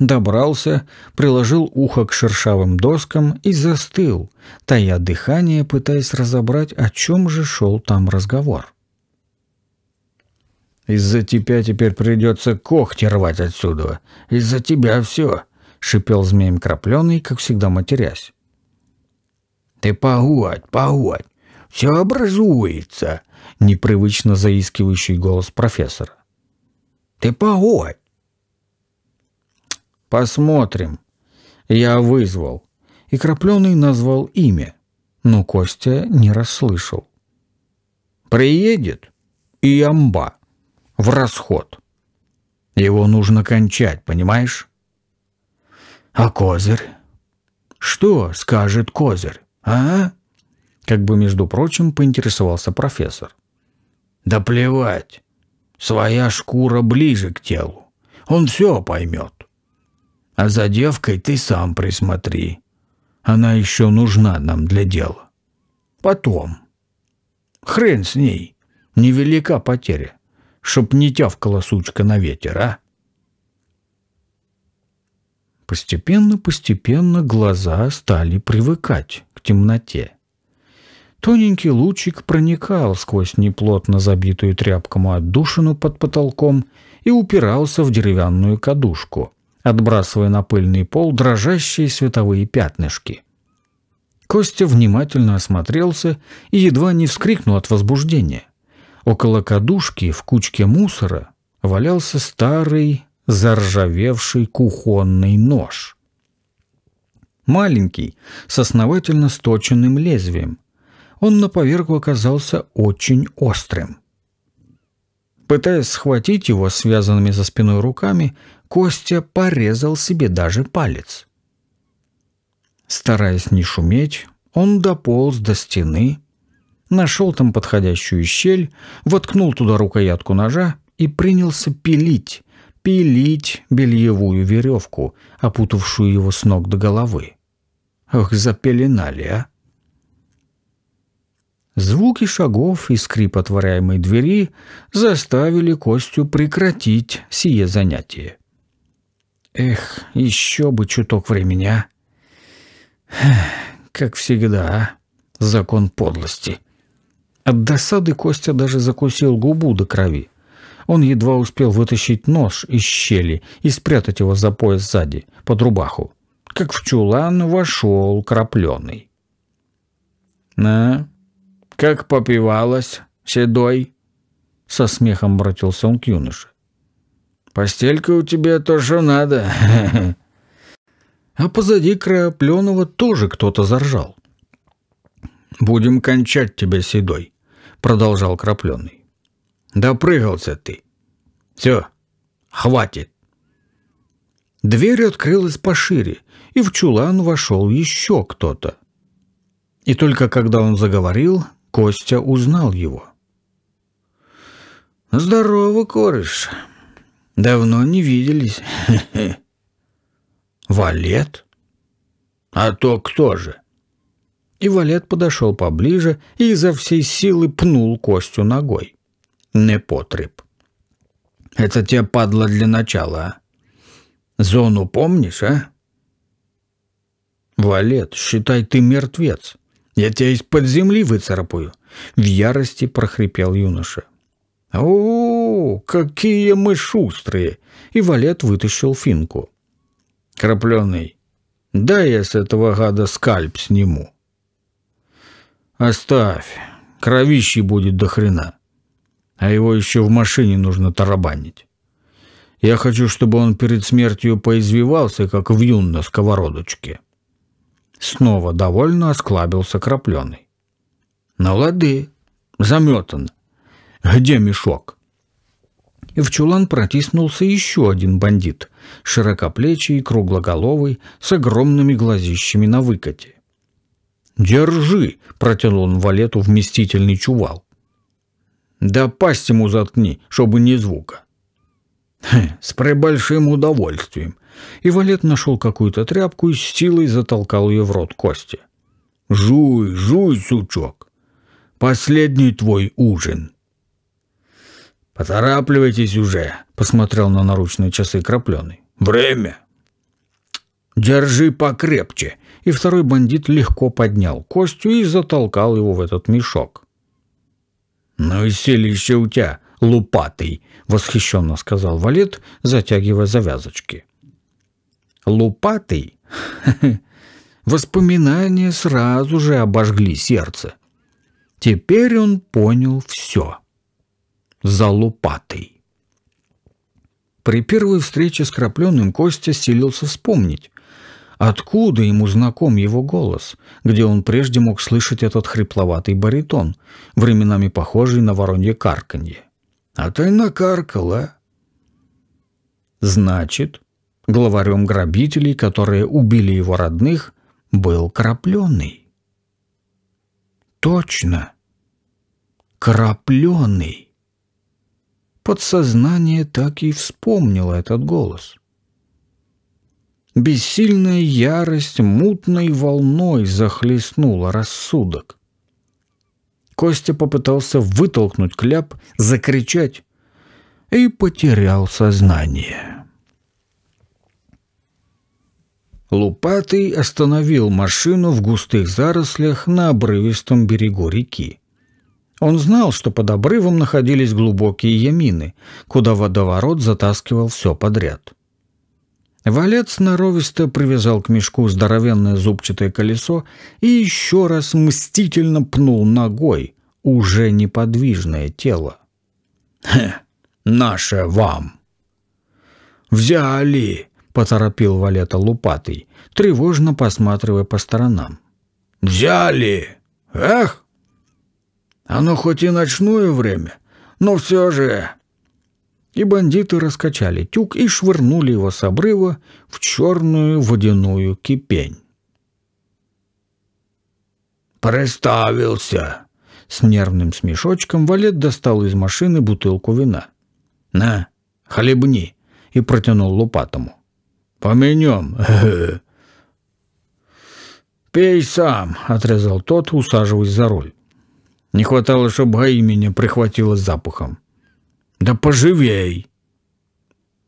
Добрался, приложил ухо к шершавым доскам и застыл, тая дыхание, пытаясь разобрать, о чем же шел там разговор. «Из-за тебя теперь придется когти рвать отсюда. Из-за тебя все», — шипел змеем крапленый, как всегда матерясь. «Ты погодь, погодь, все образуется!» — непривычно заискивающий голос профессора. «Ты погодь!» «Посмотрим!» Я вызвал. И крапленый назвал имя, но Костя не расслышал. «Приедет и амба. В расход. Его нужно кончать, понимаешь?» А козырь? Что скажет козырь, а? Как бы, между прочим, поинтересовался профессор. Да плевать. Своя шкура ближе к телу. Он все поймет. А за девкой ты сам присмотри. Она еще нужна нам для дела. Потом. Хрен с ней. Невелика потеря. Чтоб не тявкала сучка на ветер, а? Постепенно-постепенно глаза стали привыкать к темноте. Тоненький лучик проникал сквозь неплотно забитую тряпкому отдушину под потолком и упирался в деревянную кадушку, отбрасывая на пыльный пол дрожащие световые пятнышки. Костя внимательно осмотрелся и едва не вскрикнул от возбуждения. Около кадушки в кучке мусора валялся старый заржавевший кухонный нож. Маленький, с основательно сточенным лезвием. Он на поверку оказался очень острым. Пытаясь схватить его связанными за спиной руками, Костя порезал себе даже палец. Стараясь не шуметь, он дополз до стены, нашел там подходящую щель, воткнул туда рукоятку ножа и принялся пилить, пилить бельевую веревку, опутавшую его с ног до головы. Ох, запеленали, а! Звуки шагов и скрип отворяемой двери заставили Костю прекратить сие занятие. Эх, еще бы чуток времени, а! Как всегда, а? закон подлости. От досады Костя даже закусил губу до крови. Он едва успел вытащить нож из щели и спрятать его за пояс сзади, под рубаху. Как в чулан вошел крапленый. «На, как попивалась, седой?» Со смехом обратился он к юноше. «Постелька у тебя тоже надо». А позади Крапленого тоже кто-то заржал. «Будем кончать тебя, седой», — продолжал Крапленый. Допрыгался ты. Все, хватит. Дверь открылась пошире, и в чулан вошел еще кто-то. И только когда он заговорил, Костя узнал его. «Здорово, корыш. Давно не виделись. Валет? А то кто же?» И Валет подошел поближе и изо всей силы пнул Костю ногой. Не потреб. Это тебе, падла, для начала. Зону помнишь, а? Валет, считай, ты мертвец. Я тебя из-под земли выцарапаю. В ярости прохрипел юноша. «О, какие мы шустрые!» И Валет вытащил финку. «Крапленый, дай я с этого гада скальп сниму». «Оставь, кровищи будет до хрена» а его еще в машине нужно тарабанить. Я хочу, чтобы он перед смертью поизвивался, как вьюн на сковородочке». Снова довольно осклабился Крапленый. На ну, лады, заметан. Где мешок?» И В чулан протиснулся еще один бандит, широкоплечий, круглоголовый, с огромными глазищами на выкате. «Держи!» – протянул он валету вместительный чувал. Да пасть ему заткни, чтобы ни звука. Хе, с пребольшим удовольствием. И Валет нашел какую-то тряпку и с силой затолкал ее в рот Кости. «Жуй, жуй, сучок! Последний твой ужин!» «Поторапливайтесь уже!» — посмотрел на наручные часы крапленый. «Время!» «Держи покрепче!» И второй бандит легко поднял Костю и затолкал его в этот мешок. «Ну и селище у тебя, лупатый!» — восхищенно сказал Валет, затягивая завязочки. «Лупатый?» Воспоминания сразу же обожгли сердце. Теперь он понял все. За Залупатый. При первой встрече с Крапленым Костя силился вспомнить, Откуда ему знаком его голос, где он прежде мог слышать этот хрипловатый баритон, временами похожий на воронье карканье? «А ты накаркал, а?» «Значит, главарем грабителей, которые убили его родных, был Крапленый». «Точно! Крапленый!» Подсознание так и вспомнило этот голос – Бессильная ярость мутной волной захлестнула рассудок. Костя попытался вытолкнуть кляп, закричать и потерял сознание. Лупатый остановил машину в густых зарослях на обрывистом берегу реки. Он знал, что под обрывом находились глубокие ямины, куда водоворот затаскивал все подряд. Валет сноровисто привязал к мешку здоровенное зубчатое колесо и еще раз мстительно пнул ногой уже неподвижное тело. «Хе, наше вам!» «Взяли!» — поторопил Валета лупатый, тревожно посматривая по сторонам. «Взяли! Эх! Оно а ну хоть и ночное время, но все же и бандиты раскачали тюк и швырнули его с обрыва в черную водяную кипень. «Представился!» С нервным смешочком Валет достал из машины бутылку вина. «На, хлебни!» и протянул лопатому. «Поменем!» «Пей сам!» — отрезал тот, усаживаясь за руль. Не хватало, чтобы ГАИ меня прихватило запахом. Да поживей!»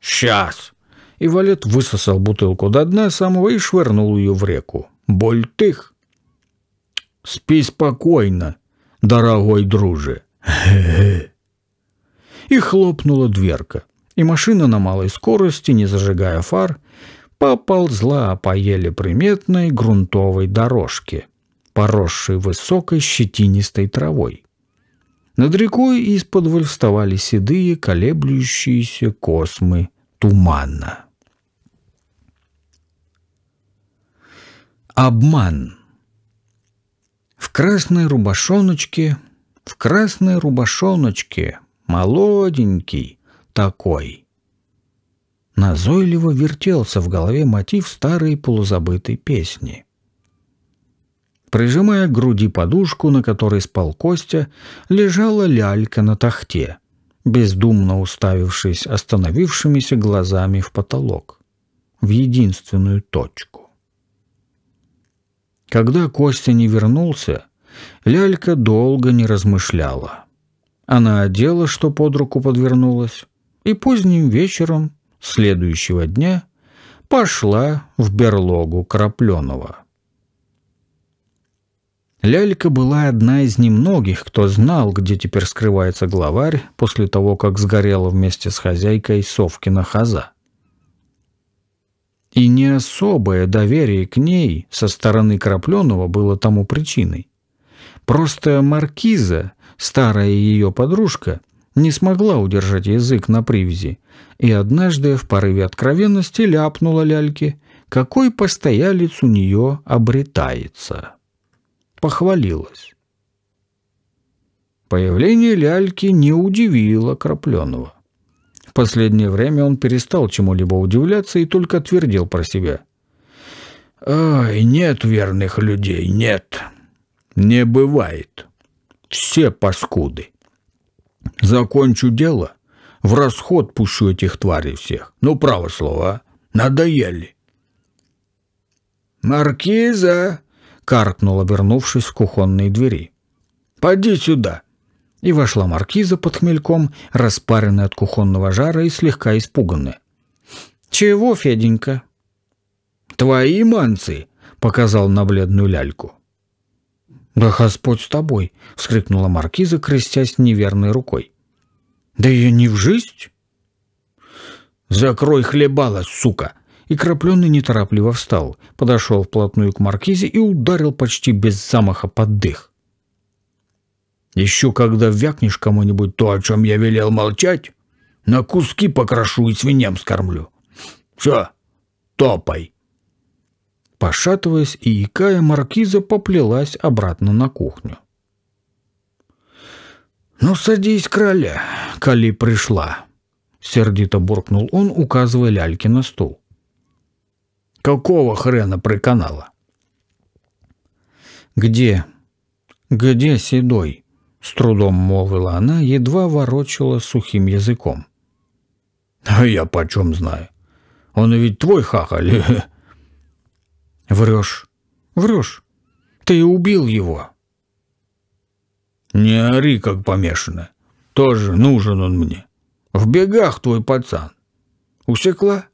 «Сейчас!» И Валет высосал бутылку до дна самого и швырнул ее в реку. Боль тых. «Спи спокойно, дорогой друже!» И хлопнула дверка, и машина на малой скорости, не зажигая фар, поползла по еле приметной грунтовой дорожке, поросшей высокой щетинистой травой. Над рекой из-под вставали седые, колеблющиеся космы туманно. Обман. В красной рубашоночке, в красной рубашоночке, молоденький такой. Назойливо вертелся в голове мотив старой полузабытой песни — Прижимая к груди подушку, на которой спал Костя, лежала лялька на тахте, бездумно уставившись остановившимися глазами в потолок, в единственную точку. Когда Костя не вернулся, лялька долго не размышляла. Она одела, что под руку подвернулась, и поздним вечером следующего дня пошла в берлогу Крапленова. Лялька была одна из немногих, кто знал, где теперь скрывается главарь после того, как сгорела вместе с хозяйкой Совкина хаза. И не особое доверие к ней со стороны Крапленова было тому причиной. Просто Маркиза, старая ее подружка, не смогла удержать язык на привязи, и однажды в порыве откровенности ляпнула ляльке, какой постоялец у нее обретается похвалилась. Появление ляльки не удивило Крапленова. В последнее время он перестал чему-либо удивляться и только твердил про себя. ой нет верных людей, нет. Не бывает. Все паскуды. Закончу дело, в расход пущу этих тварей всех. Ну, право слово, а? Надоели». «Маркиза!» каркнул, обернувшись к кухонной двери. «Поди сюда!» И вошла маркиза под хмельком, распаренная от кухонного жара и слегка испуганная. «Чего, Феденька?» «Твои манцы!» — показал на бледную ляльку. «Да Господь с тобой!» — вскрикнула маркиза, крестясь неверной рукой. «Да ее не в жизнь!» «Закрой хлебало, сука!» и крапленый неторопливо встал, подошел вплотную к маркизе и ударил почти без замаха под дых. «Еще когда вякнешь кому-нибудь то, о чем я велел молчать, на куски покрошу и свиням скормлю. Все, топай!» Пошатываясь и икая, маркиза поплелась обратно на кухню. «Ну, садись, короля, коли пришла!» — сердито буркнул он, указывая ляльке на стул. Какого хрена приканала? «Где? Где Седой?» — с трудом молвила она, едва ворочила сухим языком. «А я почем знаю? Он ведь твой хахаль!» «Врешь, врешь! Ты убил его!» «Не ори, как помешанная! Тоже нужен он мне! В бегах твой пацан! Усекла?»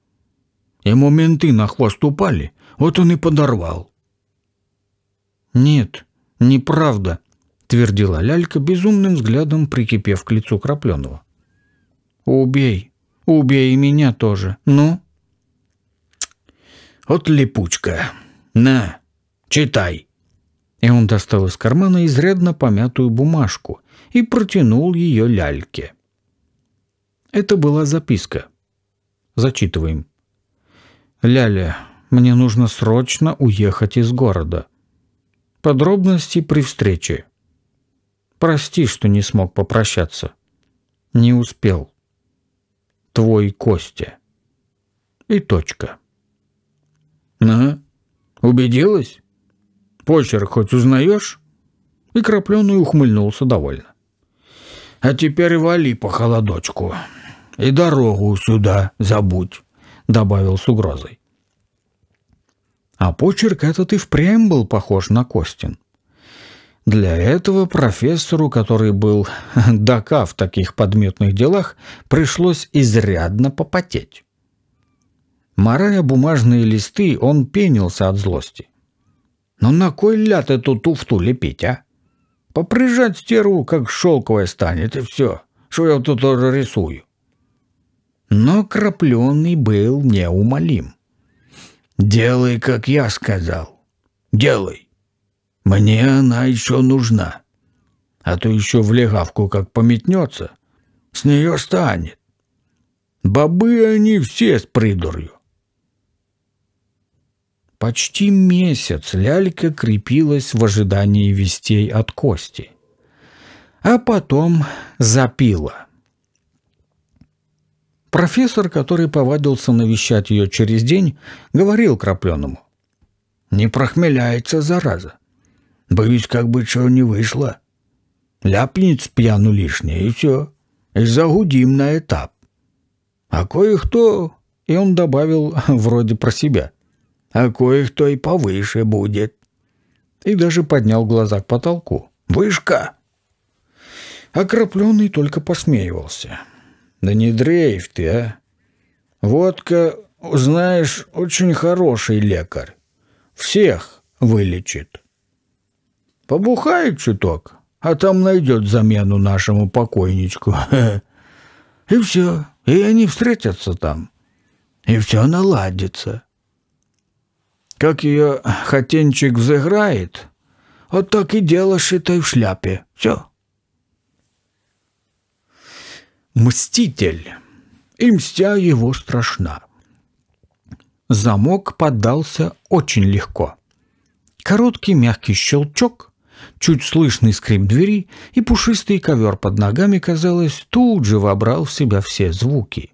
Ему менты на хвост упали, вот он и подорвал. «Нет, неправда», — твердила лялька, безумным взглядом прикипев к лицу Крапленова. «Убей, убей и меня тоже, ну?» Вот липучка, на, читай!» И он достал из кармана изрядно помятую бумажку и протянул ее ляльке. Это была записка. Зачитываем. «Ляля, мне нужно срочно уехать из города. Подробности при встрече. Прости, что не смог попрощаться. Не успел. Твой Костя». И точка. «Ага, убедилась? Почерк хоть узнаешь?» И Крапленый ухмыльнулся довольно. «А теперь вали по холодочку и дорогу сюда забудь» добавил с угрозой. А почерк этот и впрямь был похож на Костин. Для этого профессору, который был дока в таких подметных делах, пришлось изрядно попотеть. Марая бумажные листы, он пенился от злости. Но «Ну на кой ляд эту туфту лепить, а? Поприжать стеру, как шелковая станет, и все, что я тут тоже рисую» но крапленый был неумолим. «Делай, как я сказал. Делай. Мне она еще нужна. А то еще в легавку как пометнется, с нее станет. Бобы они все с придурью. Почти месяц лялька крепилась в ожидании вестей от Кости. А потом запила. Профессор, который повадился навещать ее через день, говорил Крапленому. «Не прохмеляется, зараза. Боюсь, как бы чего не вышло. Ляпнет с пьяну лишнее, и все. И загудим на этап. А кое-кто...» И он добавил вроде про себя. «А кое-кто и повыше будет». И даже поднял глаза к потолку. «Вышка!» Окропленный а только посмеивался. Да не дрейф ты, а. Водка, знаешь, очень хороший лекарь. Всех вылечит. Побухает чуток, а там найдет замену нашему покойничку. И все, и они встретятся там. И все наладится. Как ее хотенчик взыграет, вот так и дело шитой в шляпе. Все. Мститель. И мстя его страшна. Замок поддался очень легко. Короткий мягкий щелчок, чуть слышный скрип двери, и пушистый ковер под ногами, казалось, тут же вобрал в себя все звуки.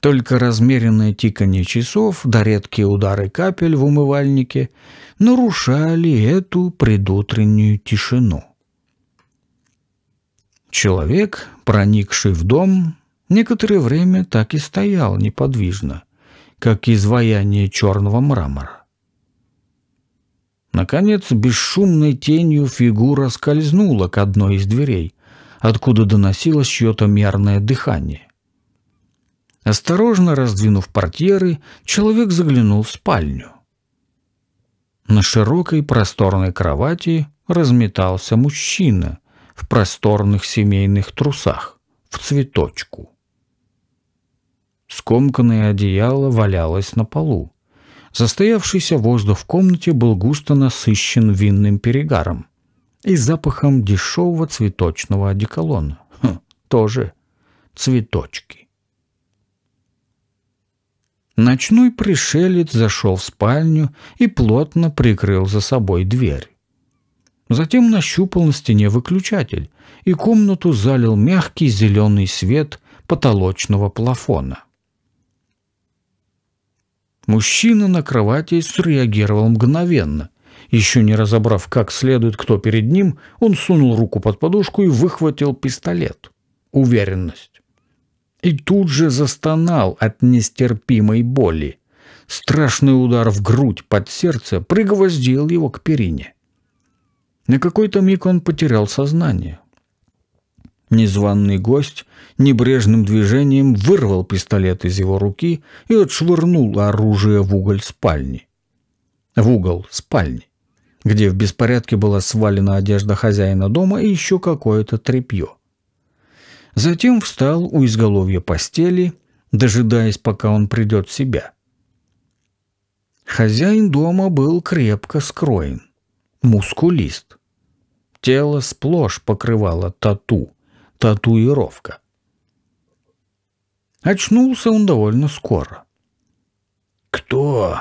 Только размеренное тиканье часов да редкие удары капель в умывальнике нарушали эту предутреннюю тишину. Человек, проникший в дом, некоторое время так и стоял неподвижно, как изваяние черного мрамора. Наконец, бесшумной тенью фигура скользнула к одной из дверей, откуда доносилось чье-то мерное дыхание. Осторожно раздвинув портьеры, человек заглянул в спальню. На широкой просторной кровати разметался мужчина, в просторных семейных трусах, в цветочку. Скомканное одеяло валялось на полу. Застоявшийся воздух в комнате был густо насыщен винным перегаром и запахом дешевого цветочного одеколона. Хм, тоже цветочки. Ночной пришелец зашел в спальню и плотно прикрыл за собой дверь. Затем нащупал на стене выключатель, и комнату залил мягкий зеленый свет потолочного плафона. Мужчина на кровати среагировал мгновенно. Еще не разобрав как следует, кто перед ним, он сунул руку под подушку и выхватил пистолет. Уверенность. И тут же застонал от нестерпимой боли. Страшный удар в грудь под сердце пригвоздил его к перине. На какой-то миг он потерял сознание. Незваный гость небрежным движением вырвал пистолет из его руки и отшвырнул оружие в уголь спальни. В угол спальни, где в беспорядке была свалена одежда хозяина дома и еще какое-то тряпье. Затем встал у изголовья постели, дожидаясь, пока он придет в себя. Хозяин дома был крепко скроен мускулист. Тело сплошь покрывало тату, татуировка. Очнулся он довольно скоро. «Кто?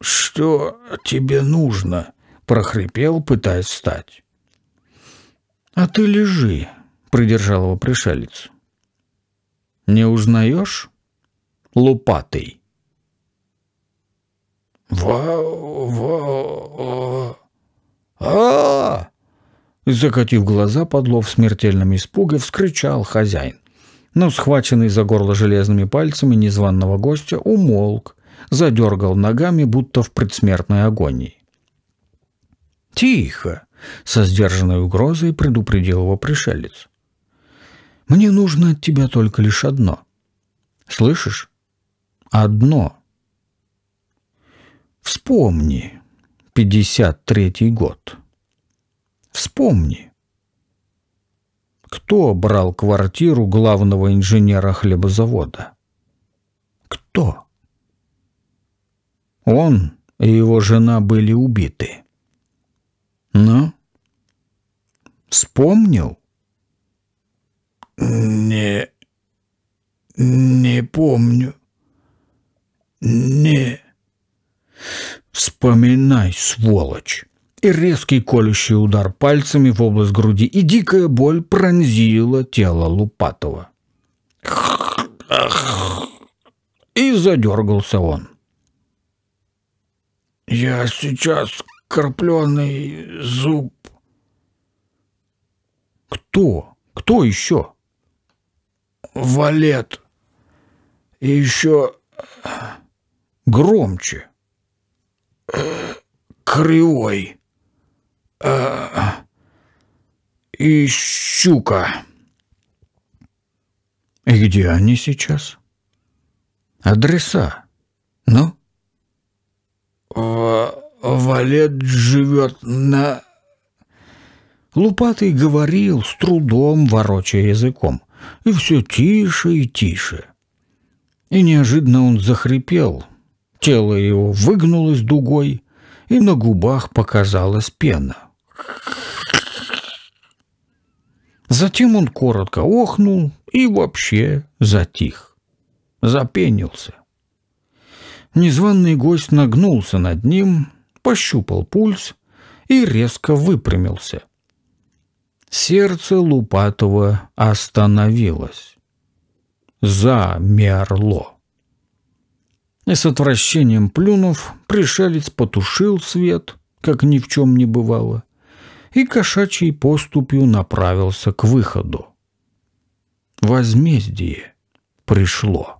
Что тебе нужно?» — прохрипел, пытаясь встать. «А ты лежи», — придержал его пришелец. «Не узнаешь? Лупатый» ва а а Закатив глаза подло в смертельном испуге, вскричал хозяин. Но схваченный за горло железными пальцами незваного гостя умолк, задергал ногами, будто в предсмертной агонии. «Тихо!» — со сдержанной угрозой предупредил его пришелец. «Мне нужно от тебя только лишь одно. Слышишь? Одно!» Вспомни, 53-й год. Вспомни. Кто брал квартиру главного инженера хлебозавода? Кто? Он и его жена были убиты. Ну? Вспомнил? Не... не помню. Не... «Вспоминай, сволочь!» И резкий колющий удар пальцами в область груди, и дикая боль пронзила тело Лупатова. И задергался он. «Я сейчас крапленый зуб». «Кто? Кто еще?» «Валет. И еще...» «Громче!» кривой. А, и щука. И где они сейчас? Адреса. Ну? В... Валет живет на... Лупатый говорил, с трудом ворочая языком. И все тише и тише. И неожиданно он захрипел, Тело его выгнулось дугой, и на губах показалась пена. Затем он коротко охнул и вообще затих. Запенился. Незваный гость нагнулся над ним, пощупал пульс и резко выпрямился. Сердце Лупатова остановилось. Замерло. И с отвращением плюнув, пришелец потушил свет, как ни в чем не бывало, и кошачьей поступью направился к выходу. Возмездие пришло.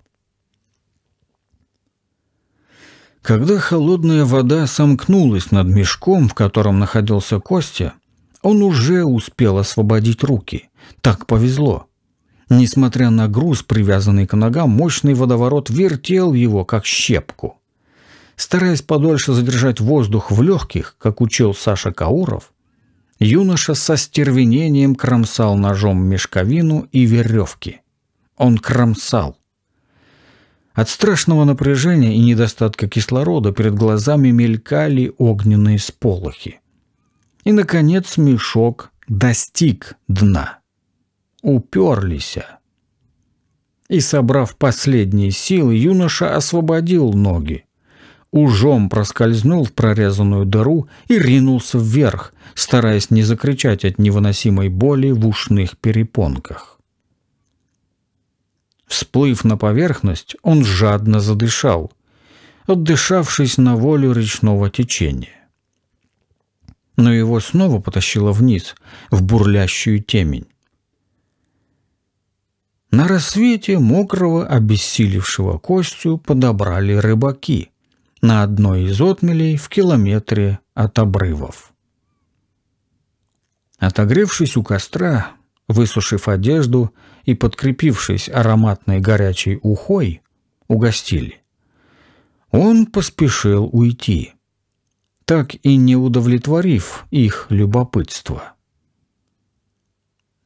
Когда холодная вода сомкнулась над мешком, в котором находился Костя, он уже успел освободить руки. Так повезло. Несмотря на груз, привязанный к ногам, мощный водоворот вертел его, как щепку. Стараясь подольше задержать воздух в легких, как учил Саша Кауров, юноша со стервенением кромсал ножом мешковину и веревки. Он кромсал. От страшного напряжения и недостатка кислорода перед глазами мелькали огненные сполохи. И, наконец, мешок достиг дна уперлися. И, собрав последние силы, юноша освободил ноги. Ужом проскользнул в прорезанную дыру и ринулся вверх, стараясь не закричать от невыносимой боли в ушных перепонках. Всплыв на поверхность, он жадно задышал, отдышавшись на волю речного течения. Но его снова потащило вниз, в бурлящую темень. На рассвете мокрого, обессилевшего Костю подобрали рыбаки на одной из отмелей в километре от обрывов. Отогревшись у костра, высушив одежду и подкрепившись ароматной горячей ухой, угостили. Он поспешил уйти, так и не удовлетворив их любопытство.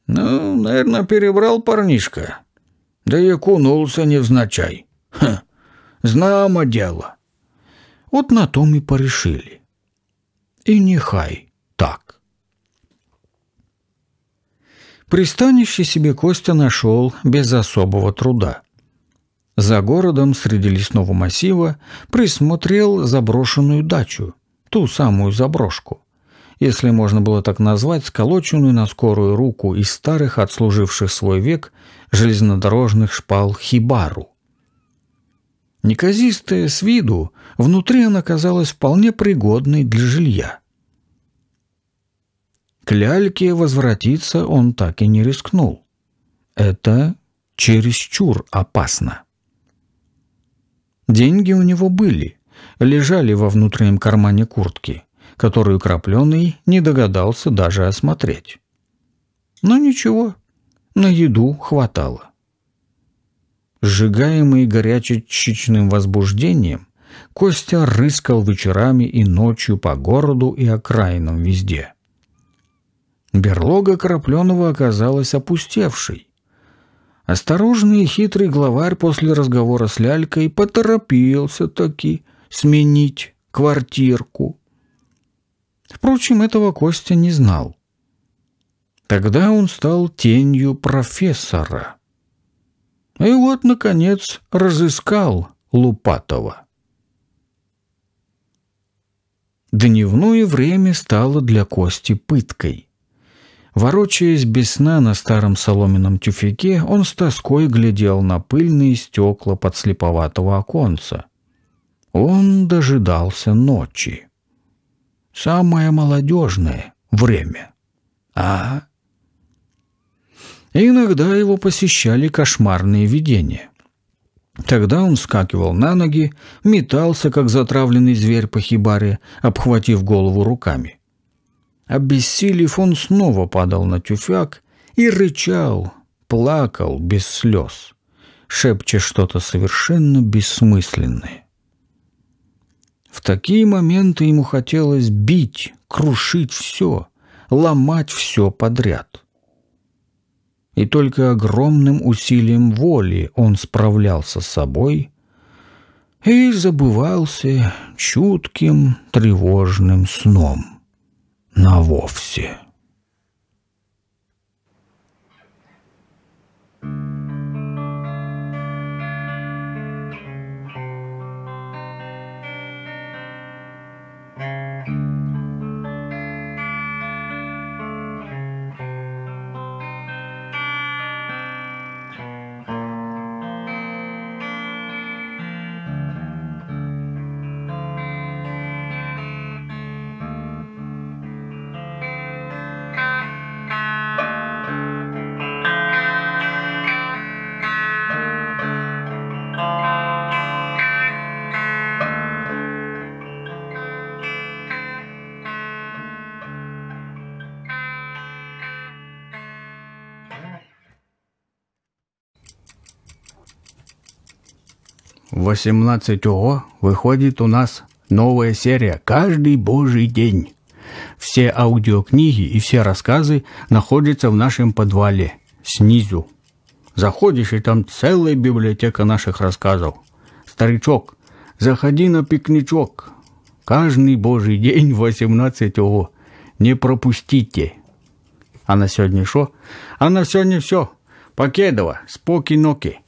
Ну, наверное, перебрал парнишка. Да и кунулся невзначай. Ха, знамо дело. От на том і порішили. І нехай так. Пристанище себе Костя нашел без особого труда. За городом среди лесного массива присмотрел заброшенную дачу, ту самую заброшку если можно было так назвать, сколоченную на скорую руку из старых, отслуживших свой век, железнодорожных шпал хибару. Неказистая с виду, внутри она казалась вполне пригодной для жилья. К ляльке возвратиться он так и не рискнул. Это чересчур опасно. Деньги у него были, лежали во внутреннем кармане куртки которую Крапленый не догадался даже осмотреть. Но ничего, на еду хватало. Сжигаемый горячечечным возбуждением, Костя рыскал вечерами и ночью по городу и окраинам везде. Берлога Крапленова оказалась опустевшей. Осторожный и хитрый главарь после разговора с Лялькой поторопился таки сменить квартирку. Впрочем, этого Костя не знал. Тогда он стал тенью профессора. И вот, наконец, разыскал Лупатова. Дневное время стало для Кости пыткой. Ворочаясь без сна на старом соломенном тюфяке, он с тоской глядел на пыльные стекла подслеповатого оконца. Он дожидался ночи. Самое молодежное время. А? Иногда его посещали кошмарные видения. Тогда он вскакивал на ноги, метался, как затравленный зверь по хибаре, обхватив голову руками. Обессилев, он снова падал на тюфяк и рычал, плакал без слез, шепча что-то совершенно бессмысленное. В такие моменты ему хотелось бить, крушить все, ломать все подряд. И только огромным усилием воли он справлялся с собой и забывался чутким тревожным сном навовсе. Thank you. 18 О выходит у нас новая серия каждый божий день. Все аудиокниги и все рассказы находятся в нашем подвале, снизу. Заходишь, и там целая библиотека наших рассказов. Старичок, заходи на пикничок. Каждый божий день 18 О. Не пропустите. А на сегодня шо? А на сегодня все. Покедова, споки-ноки.